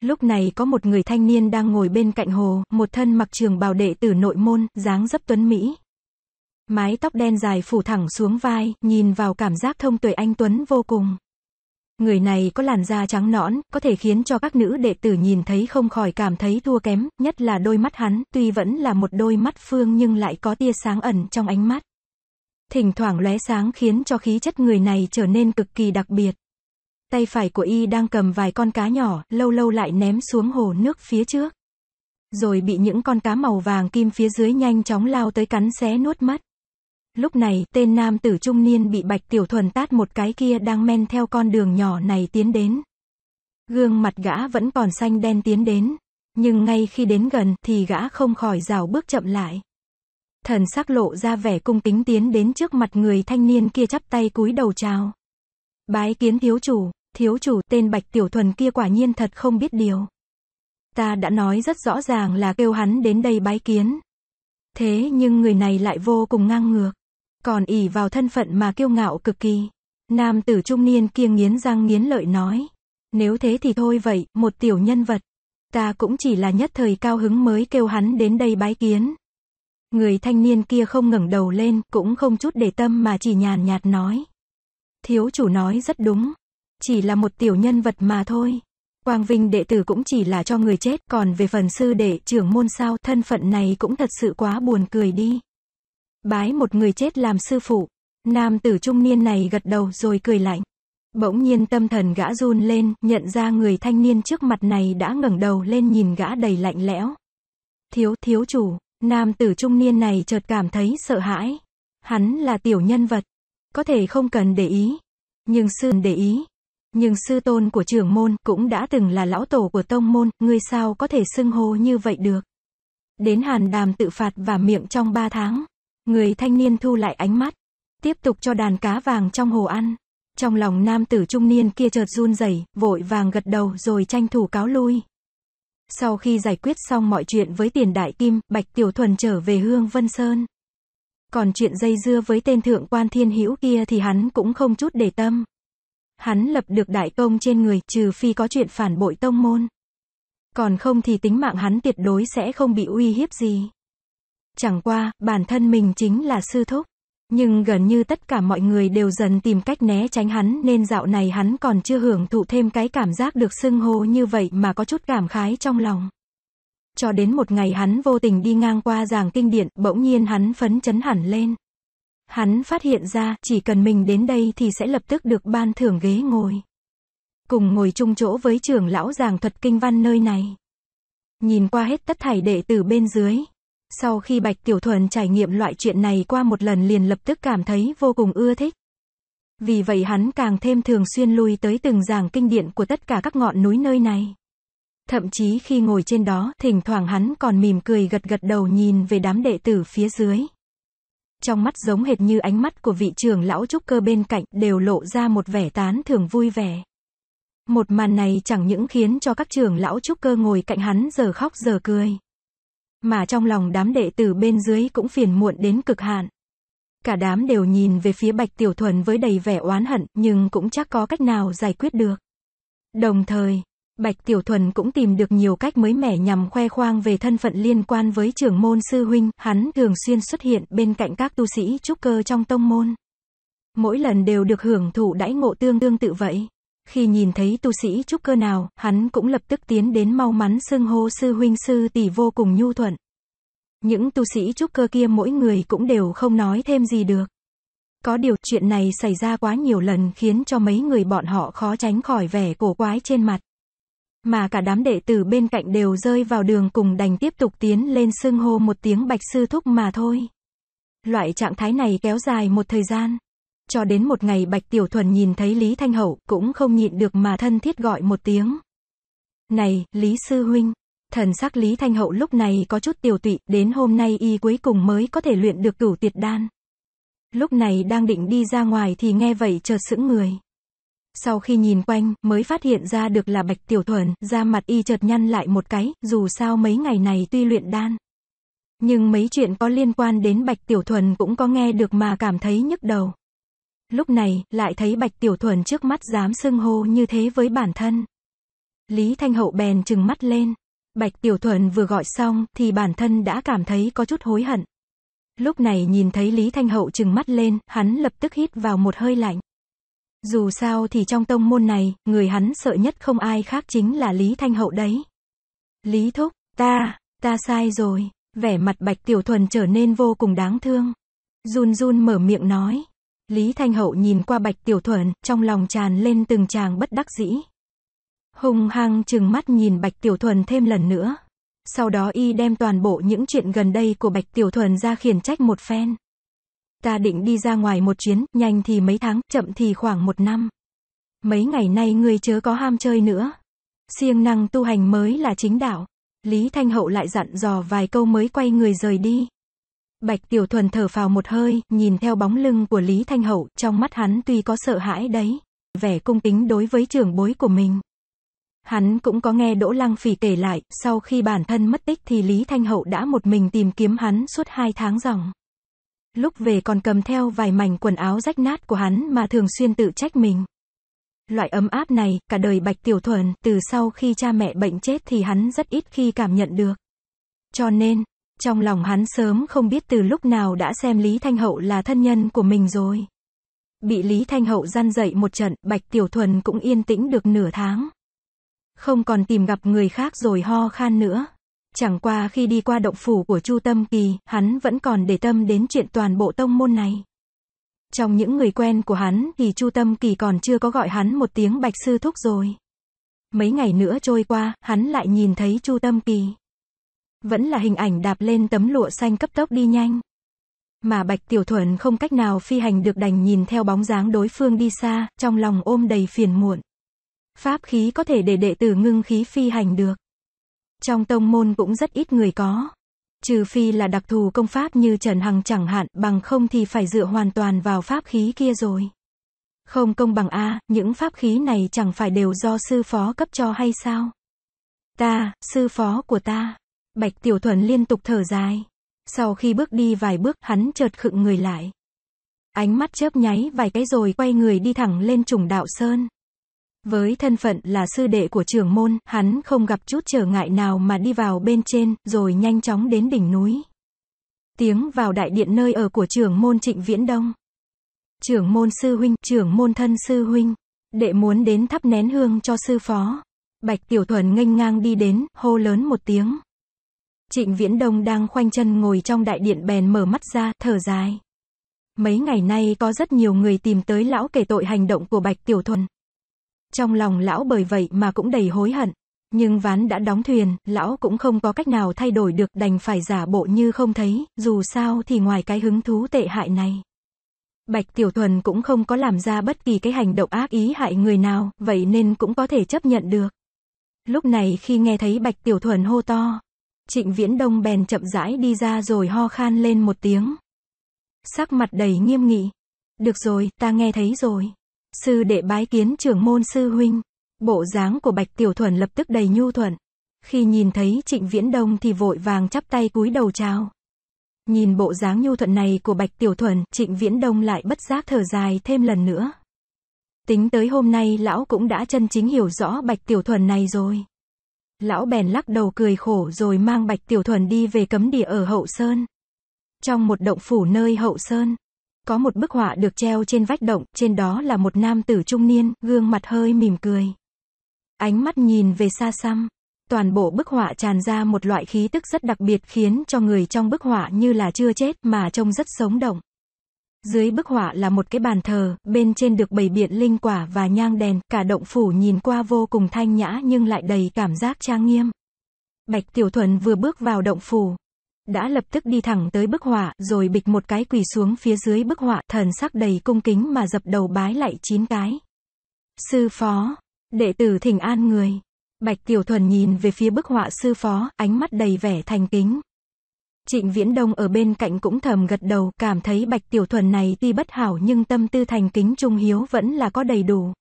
Speaker 1: Lúc này có một người thanh niên đang ngồi bên cạnh hồ, một thân mặc trường bào đệ tử nội môn, dáng dấp tuấn Mỹ. Mái tóc đen dài phủ thẳng xuống vai, nhìn vào cảm giác thông tuệ anh Tuấn vô cùng. Người này có làn da trắng nõn, có thể khiến cho các nữ đệ tử nhìn thấy không khỏi cảm thấy thua kém, nhất là đôi mắt hắn, tuy vẫn là một đôi mắt phương nhưng lại có tia sáng ẩn trong ánh mắt. Thỉnh thoảng lóe sáng khiến cho khí chất người này trở nên cực kỳ đặc biệt. Tay phải của y đang cầm vài con cá nhỏ, lâu lâu lại ném xuống hồ nước phía trước. Rồi bị những con cá màu vàng kim phía dưới nhanh chóng lao tới cắn xé nuốt mất. Lúc này, tên nam tử trung niên bị Bạch Tiểu Thuần tát một cái kia đang men theo con đường nhỏ này tiến đến. Gương mặt gã vẫn còn xanh đen tiến đến, nhưng ngay khi đến gần thì gã không khỏi rào bước chậm lại. Thần sắc lộ ra vẻ cung kính tiến đến trước mặt người thanh niên kia chắp tay cúi đầu chào. Bái kiến thiếu chủ, thiếu chủ tên Bạch Tiểu Thuần kia quả nhiên thật không biết điều. Ta đã nói rất rõ ràng là kêu hắn đến đây bái kiến. Thế nhưng người này lại vô cùng ngang ngược. Còn ỷ vào thân phận mà kiêu ngạo cực kỳ. Nam tử trung niên kiêng nghiến răng nghiến lợi nói. Nếu thế thì thôi vậy, một tiểu nhân vật. Ta cũng chỉ là nhất thời cao hứng mới kêu hắn đến đây bái kiến. Người thanh niên kia không ngẩng đầu lên, cũng không chút để tâm mà chỉ nhàn nhạt nói. Thiếu chủ nói rất đúng. Chỉ là một tiểu nhân vật mà thôi. Quang Vinh đệ tử cũng chỉ là cho người chết, còn về phần sư đệ trưởng môn sao, thân phận này cũng thật sự quá buồn cười đi. Bái một người chết làm sư phụ. Nam tử trung niên này gật đầu rồi cười lạnh. Bỗng nhiên tâm thần gã run lên, nhận ra người thanh niên trước mặt này đã ngẩng đầu lên nhìn gã đầy lạnh lẽo. Thiếu, thiếu chủ, nam tử trung niên này chợt cảm thấy sợ hãi. Hắn là tiểu nhân vật, có thể không cần để ý. Nhưng sư để ý. Nhưng sư tôn của trưởng môn cũng đã từng là lão tổ của tông môn, người sao có thể xưng hô như vậy được. Đến hàn đàm tự phạt và miệng trong ba tháng. Người thanh niên thu lại ánh mắt, tiếp tục cho đàn cá vàng trong hồ ăn. Trong lòng nam tử trung niên kia chợt run rẩy, vội vàng gật đầu rồi tranh thủ cáo lui. Sau khi giải quyết xong mọi chuyện với tiền đại kim, Bạch Tiểu Thuần trở về Hương Vân Sơn. Còn chuyện dây dưa với tên thượng quan thiên hữu kia thì hắn cũng không chút để tâm. Hắn lập được đại công trên người, trừ phi có chuyện phản bội tông môn. Còn không thì tính mạng hắn tuyệt đối sẽ không bị uy hiếp gì. Chẳng qua, bản thân mình chính là sư thúc. Nhưng gần như tất cả mọi người đều dần tìm cách né tránh hắn nên dạo này hắn còn chưa hưởng thụ thêm cái cảm giác được xưng hô như vậy mà có chút cảm khái trong lòng. Cho đến một ngày hắn vô tình đi ngang qua giảng kinh điện, bỗng nhiên hắn phấn chấn hẳn lên. Hắn phát hiện ra chỉ cần mình đến đây thì sẽ lập tức được ban thưởng ghế ngồi. Cùng ngồi chung chỗ với trưởng lão giảng thuật kinh văn nơi này. Nhìn qua hết tất thảy đệ tử bên dưới, sau khi Bạch Tiểu Thuần trải nghiệm loại chuyện này qua một lần liền lập tức cảm thấy vô cùng ưa thích. Vì vậy hắn càng thêm thường xuyên lui tới từng giảng kinh điển của tất cả các ngọn núi nơi này. Thậm chí khi ngồi trên đó, thỉnh thoảng hắn còn mỉm cười gật gật đầu nhìn về đám đệ tử phía dưới. Trong mắt giống hệt như ánh mắt của vị trưởng lão trúc cơ bên cạnh, đều lộ ra một vẻ tán thường vui vẻ. Một màn này chẳng những khiến cho các trưởng lão trúc cơ ngồi cạnh hắn giờ khóc giờ cười. Mà trong lòng đám đệ tử bên dưới cũng phiền muộn đến cực hạn. Cả đám đều nhìn về phía Bạch Tiểu Thuần với đầy vẻ oán hận, nhưng cũng chắc có cách nào giải quyết được. Đồng thời, Bạch Tiểu Thuần cũng tìm được nhiều cách mới mẻ nhằm khoe khoang về thân phận liên quan với trưởng môn sư huynh, hắn thường xuyên xuất hiện bên cạnh các tu sĩ trúc cơ trong tông môn. Mỗi lần đều được hưởng thụ đãi ngộ tương tương tự vậy. Khi nhìn thấy tu sĩ trúc cơ nào, hắn cũng lập tức tiến đến mau mắn xưng hô sư huynh sư tỷ vô cùng nhu thuận. Những tu sĩ trúc cơ kia mỗi người cũng đều không nói thêm gì được. Có điều chuyện này xảy ra quá nhiều lần khiến cho mấy người bọn họ khó tránh khỏi vẻ cổ quái trên mặt. Mà cả đám đệ tử bên cạnh đều rơi vào đường cùng đành tiếp tục tiến lên xưng hô một tiếng bạch sư thúc mà thôi. Loại trạng thái này kéo dài một thời gian cho đến một ngày Bạch Tiểu Thuần nhìn thấy Lý Thanh Hậu, cũng không nhịn được mà thân thiết gọi một tiếng. Này, Lý Sư Huynh. Thần sắc Lý Thanh Hậu lúc này có chút tiểu tụy, đến hôm nay y cuối cùng mới có thể luyện được cửu tiệt đan. Lúc này đang định đi ra ngoài thì nghe vậy chợt sững người. Sau khi nhìn quanh, mới phát hiện ra được là Bạch Tiểu Thuần, ra mặt y chợt nhăn lại một cái, dù sao mấy ngày này tuy luyện đan. Nhưng mấy chuyện có liên quan đến Bạch Tiểu Thuần cũng có nghe được mà cảm thấy nhức đầu. Lúc này, lại thấy Bạch Tiểu Thuần trước mắt dám xưng hô như thế với bản thân. Lý Thanh Hậu bèn trừng mắt lên. Bạch Tiểu Thuần vừa gọi xong, thì bản thân đã cảm thấy có chút hối hận. Lúc này nhìn thấy Lý Thanh Hậu trừng mắt lên, hắn lập tức hít vào một hơi lạnh. Dù sao thì trong tông môn này, người hắn sợ nhất không ai khác chính là Lý Thanh Hậu đấy. Lý Thúc, ta, ta sai rồi. Vẻ mặt Bạch Tiểu Thuần trở nên vô cùng đáng thương. run run mở miệng nói. Lý Thanh Hậu nhìn qua Bạch Tiểu Thuần, trong lòng tràn lên từng tràng bất đắc dĩ. Hung hăng chừng mắt nhìn Bạch Tiểu Thuần thêm lần nữa. Sau đó y đem toàn bộ những chuyện gần đây của Bạch Tiểu Thuần ra khiển trách một phen. Ta định đi ra ngoài một chuyến, nhanh thì mấy tháng, chậm thì khoảng một năm. Mấy ngày nay ngươi chớ có ham chơi nữa. Siêng năng tu hành mới là chính đạo. Lý Thanh Hậu lại dặn dò vài câu mới quay người rời đi. Bạch Tiểu Thuần thở phào một hơi, nhìn theo bóng lưng của Lý Thanh Hậu, trong mắt hắn tuy có sợ hãi đấy, vẻ cung kính đối với trưởng bối của mình. Hắn cũng có nghe Đỗ Lăng Phỉ kể lại, sau khi bản thân mất tích thì Lý Thanh Hậu đã một mình tìm kiếm hắn suốt hai tháng dòng. Lúc về còn cầm theo vài mảnh quần áo rách nát của hắn mà thường xuyên tự trách mình. Loại ấm áp này, cả đời Bạch Tiểu Thuần, từ sau khi cha mẹ bệnh chết thì hắn rất ít khi cảm nhận được. Cho nên, trong lòng hắn sớm không biết từ lúc nào đã xem Lý Thanh Hậu là thân nhân của mình rồi. Bị Lý Thanh Hậu gian dậy một trận, Bạch Tiểu Thuần cũng yên tĩnh được nửa tháng. Không còn tìm gặp người khác rồi ho khan nữa. Chẳng qua khi đi qua động phủ của Chu Tâm Kỳ, hắn vẫn còn để tâm đến chuyện toàn bộ tông môn này. Trong những người quen của hắn thì Chu Tâm Kỳ còn chưa có gọi hắn một tiếng Bạch Sư Thúc rồi. Mấy ngày nữa trôi qua, hắn lại nhìn thấy Chu Tâm Kỳ. Vẫn là hình ảnh đạp lên tấm lụa xanh cấp tốc đi nhanh. Mà Bạch Tiểu Thuần không cách nào phi hành được đành nhìn theo bóng dáng đối phương đi xa, trong lòng ôm đầy phiền muộn. Pháp khí có thể để đệ tử ngưng khí phi hành được. Trong tông môn cũng rất ít người có. Trừ phi là đặc thù công pháp như Trần Hằng chẳng hạn, bằng không thì phải dựa hoàn toàn vào pháp khí kia rồi. Không công bằng A, những pháp khí này chẳng phải đều do sư phó cấp cho hay sao? Ta, sư phó của ta. Bạch Tiểu Thuần liên tục thở dài. Sau khi bước đi vài bước, hắn chợt khựng người lại. Ánh mắt chớp nháy vài cái rồi quay người đi thẳng lên trùng đạo Sơn. Với thân phận là sư đệ của trưởng môn, hắn không gặp chút trở ngại nào mà đi vào bên trên, rồi nhanh chóng đến đỉnh núi. Tiếng vào đại điện nơi ở của trưởng môn trịnh viễn đông. Trưởng môn sư huynh, trưởng môn thân sư huynh, đệ muốn đến thắp nén hương cho sư phó. Bạch Tiểu Thuần nghênh ngang đi đến, hô lớn một tiếng. Trịnh Viễn Đông đang khoanh chân ngồi trong đại điện bèn mở mắt ra, thở dài. Mấy ngày nay có rất nhiều người tìm tới lão kể tội hành động của Bạch Tiểu Thuần. Trong lòng lão bởi vậy mà cũng đầy hối hận. Nhưng ván đã đóng thuyền, lão cũng không có cách nào thay đổi được đành phải giả bộ như không thấy, dù sao thì ngoài cái hứng thú tệ hại này. Bạch Tiểu Thuần cũng không có làm ra bất kỳ cái hành động ác ý hại người nào, vậy nên cũng có thể chấp nhận được. Lúc này khi nghe thấy Bạch Tiểu Thuần hô to, Trịnh Viễn Đông bèn chậm rãi đi ra rồi ho khan lên một tiếng. Sắc mặt đầy nghiêm nghị. Được rồi, ta nghe thấy rồi. Sư đệ bái kiến trưởng môn sư huynh. Bộ dáng của Bạch Tiểu Thuần lập tức đầy nhu thuận. Khi nhìn thấy Trịnh Viễn Đông thì vội vàng chắp tay cúi đầu chào. Nhìn bộ dáng nhu thuận này của Bạch Tiểu Thuần, Trịnh Viễn Đông lại bất giác thở dài thêm lần nữa. Tính tới hôm nay lão cũng đã chân chính hiểu rõ Bạch Tiểu Thuần này rồi. Lão bèn lắc đầu cười khổ rồi mang Bạch Tiểu Thuần đi về cấm địa ở Hậu Sơn. Trong một động phủ nơi Hậu Sơn, có một bức họa được treo trên vách động, trên đó là một nam tử trung niên, gương mặt hơi mỉm cười. Ánh mắt nhìn về xa xăm, toàn bộ bức họa tràn ra một loại khí tức rất đặc biệt khiến cho người trong bức họa như là chưa chết mà trông rất sống động. Dưới bức họa là một cái bàn thờ, bên trên được bày biện linh quả và nhang đèn, cả động phủ nhìn qua vô cùng thanh nhã nhưng lại đầy cảm giác trang nghiêm. Bạch Tiểu Thuần vừa bước vào động phủ, đã lập tức đi thẳng tới bức họa, rồi bịch một cái quỳ xuống phía dưới bức họa, thần sắc đầy cung kính mà dập đầu bái lại chín cái. Sư phó, đệ tử thỉnh an người. Bạch Tiểu Thuần nhìn về phía bức họa sư phó, ánh mắt đầy vẻ thành kính. Trịnh Viễn Đông ở bên cạnh cũng thầm gật đầu, cảm thấy Bạch Tiểu Thuần này tuy bất hảo nhưng tâm tư thành kính trung hiếu vẫn là có đầy đủ.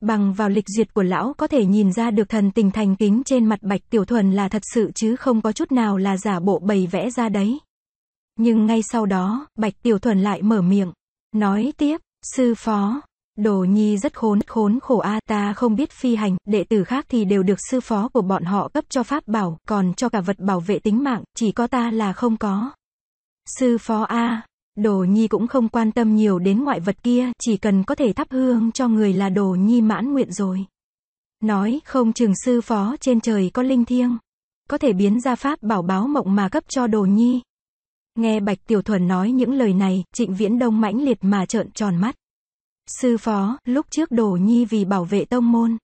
Speaker 1: Bằng vào lịch duyệt của lão có thể nhìn ra được thần tình thành kính trên mặt Bạch Tiểu Thuần là thật sự chứ không có chút nào là giả bộ bày vẽ ra đấy. Nhưng ngay sau đó, Bạch Tiểu Thuần lại mở miệng, nói tiếp, sư phó, Đồ nhi rất khốn, khốn khổ a ta không biết phi hành, đệ tử khác thì đều được sư phó của bọn họ cấp cho pháp bảo, còn cho cả vật bảo vệ tính mạng, chỉ có ta là không có. Sư phó a, Đồ nhi cũng không quan tâm nhiều đến ngoại vật kia, chỉ cần có thể thắp hương cho người là đồ nhi mãn nguyện rồi. Nói, không chừng sư phó trên trời có linh thiêng. Có thể biến ra pháp bảo báo mộng mà cấp cho đồ nhi. Nghe Bạch Tiểu Thuần nói những lời này, Trịnh Viễn Đông mãnh liệt mà trợn tròn mắt. Sư phó, lúc trước đổ nhi vì bảo vệ tông môn.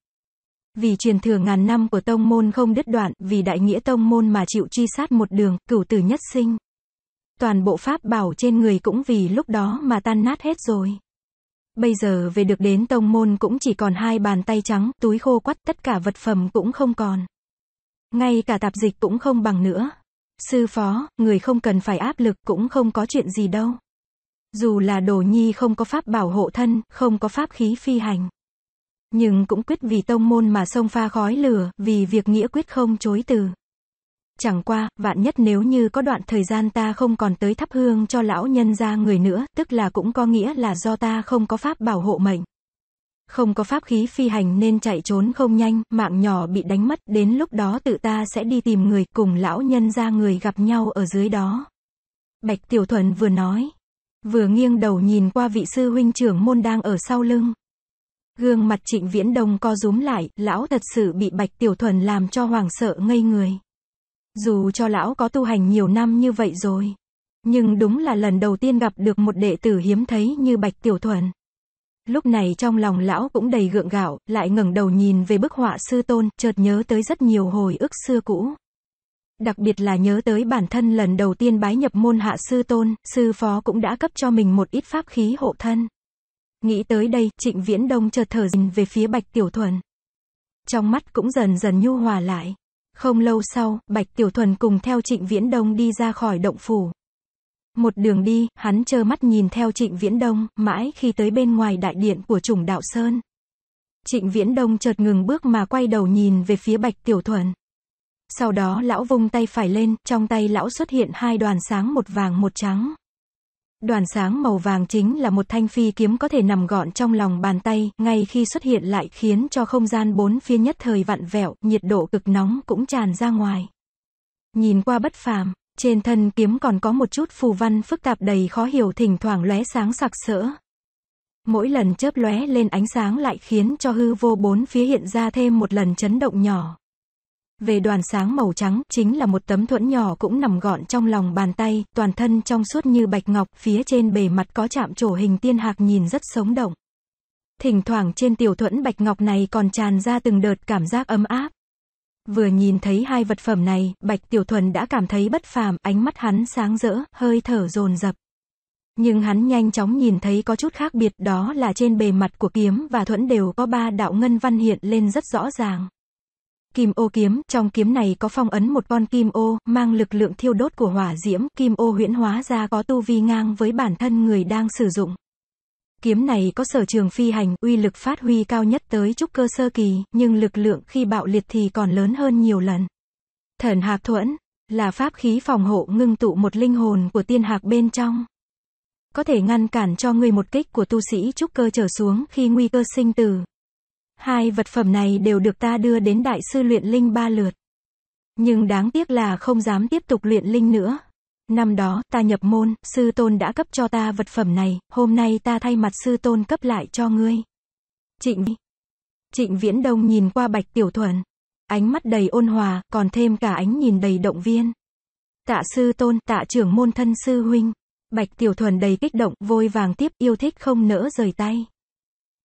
Speaker 1: Vì truyền thừa ngàn năm của tông môn không đứt đoạn, vì đại nghĩa tông môn mà chịu truy sát một đường, cửu tử nhất sinh. Toàn bộ pháp bảo trên người cũng vì lúc đó mà tan nát hết rồi. Bây giờ về được đến tông môn cũng chỉ còn hai bàn tay trắng, túi khô quắt, tất cả vật phẩm cũng không còn. Ngay cả tạp dịch cũng không bằng nữa. Sư phó, người không cần phải áp lực cũng không có chuyện gì đâu. Dù là đồ nhi không có pháp bảo hộ thân, không có pháp khí phi hành. Nhưng cũng quyết vì tông môn mà sông pha khói lửa, vì việc nghĩa quyết không chối từ. Chẳng qua, vạn nhất nếu như có đoạn thời gian ta không còn tới thắp hương cho lão nhân ra người nữa, tức là cũng có nghĩa là do ta không có pháp bảo hộ mệnh. Không có pháp khí phi hành nên chạy trốn không nhanh, mạng nhỏ bị đánh mất, đến lúc đó tự ta sẽ đi tìm người, cùng lão nhân ra người gặp nhau ở dưới đó. Bạch Tiểu Thuần vừa nói. Vừa nghiêng đầu nhìn qua vị sư huynh trưởng môn đang ở sau lưng. Gương mặt trịnh viễn đồng co rúm lại, lão thật sự bị bạch tiểu thuần làm cho hoàng sợ ngây người. Dù cho lão có tu hành nhiều năm như vậy rồi. Nhưng đúng là lần đầu tiên gặp được một đệ tử hiếm thấy như bạch tiểu thuần. Lúc này trong lòng lão cũng đầy gượng gạo, lại ngẩng đầu nhìn về bức họa sư tôn, chợt nhớ tới rất nhiều hồi ức xưa cũ đặc biệt là nhớ tới bản thân lần đầu tiên bái nhập môn hạ sư tôn, sư phó cũng đã cấp cho mình một ít pháp khí hộ thân. Nghĩ tới đây, Trịnh Viễn Đông chợt thở dình về phía Bạch Tiểu Thuần. Trong mắt cũng dần dần nhu hòa lại. Không lâu sau, Bạch Tiểu Thuần cùng theo Trịnh Viễn Đông đi ra khỏi động phủ. Một đường đi, hắn chơ mắt nhìn theo Trịnh Viễn Đông, mãi khi tới bên ngoài đại điện của trùng đạo Sơn. Trịnh Viễn Đông chợt ngừng bước mà quay đầu nhìn về phía Bạch Tiểu Thuần. Sau đó lão vung tay phải lên, trong tay lão xuất hiện hai đoàn sáng một vàng một trắng. Đoàn sáng màu vàng chính là một thanh phi kiếm có thể nằm gọn trong lòng bàn tay, ngay khi xuất hiện lại khiến cho không gian bốn phía nhất thời vặn vẹo, nhiệt độ cực nóng cũng tràn ra ngoài. Nhìn qua bất phàm, trên thân kiếm còn có một chút phù văn phức tạp đầy khó hiểu thỉnh thoảng lóe sáng sặc sỡ. Mỗi lần chớp lóe lên ánh sáng lại khiến cho hư vô bốn phía hiện ra thêm một lần chấn động nhỏ về đoàn sáng màu trắng, chính là một tấm thuẫn nhỏ cũng nằm gọn trong lòng bàn tay, toàn thân trong suốt như bạch ngọc, phía trên bề mặt có chạm trổ hình tiên hạc nhìn rất sống động. Thỉnh thoảng trên tiểu thuẫn bạch ngọc này còn tràn ra từng đợt cảm giác ấm áp. Vừa nhìn thấy hai vật phẩm này, Bạch Tiểu Thuần đã cảm thấy bất phàm, ánh mắt hắn sáng rỡ, hơi thở rồn rập Nhưng hắn nhanh chóng nhìn thấy có chút khác biệt đó là trên bề mặt của kiếm và thuẫn đều có ba đạo ngân văn hiện lên rất rõ ràng kim ô kiếm, trong kiếm này có phong ấn một con kim ô, mang lực lượng thiêu đốt của hỏa diễm, kim ô huyễn hóa ra có tu vi ngang với bản thân người đang sử dụng. Kiếm này có sở trường phi hành, uy lực phát huy cao nhất tới trúc cơ sơ kỳ, nhưng lực lượng khi bạo liệt thì còn lớn hơn nhiều lần. Thần hạc thuẫn, là pháp khí phòng hộ ngưng tụ một linh hồn của tiên hạc bên trong. Có thể ngăn cản cho người một kích của tu sĩ trúc cơ trở xuống khi nguy cơ sinh tử, Hai vật phẩm này đều được ta đưa đến đại sư luyện linh ba lượt. Nhưng đáng tiếc là không dám tiếp tục luyện linh nữa. Năm đó, ta nhập môn, sư tôn đã cấp cho ta vật phẩm này, hôm nay ta thay mặt sư tôn cấp lại cho ngươi. Trịnh Trịnh Viễn Đông nhìn qua Bạch Tiểu Thuần. Ánh mắt đầy ôn hòa, còn thêm cả ánh nhìn đầy động viên. Tạ sư tôn, tạ trưởng môn thân sư huynh. Bạch Tiểu Thuần đầy kích động, vôi vàng tiếp, yêu thích không nỡ rời tay.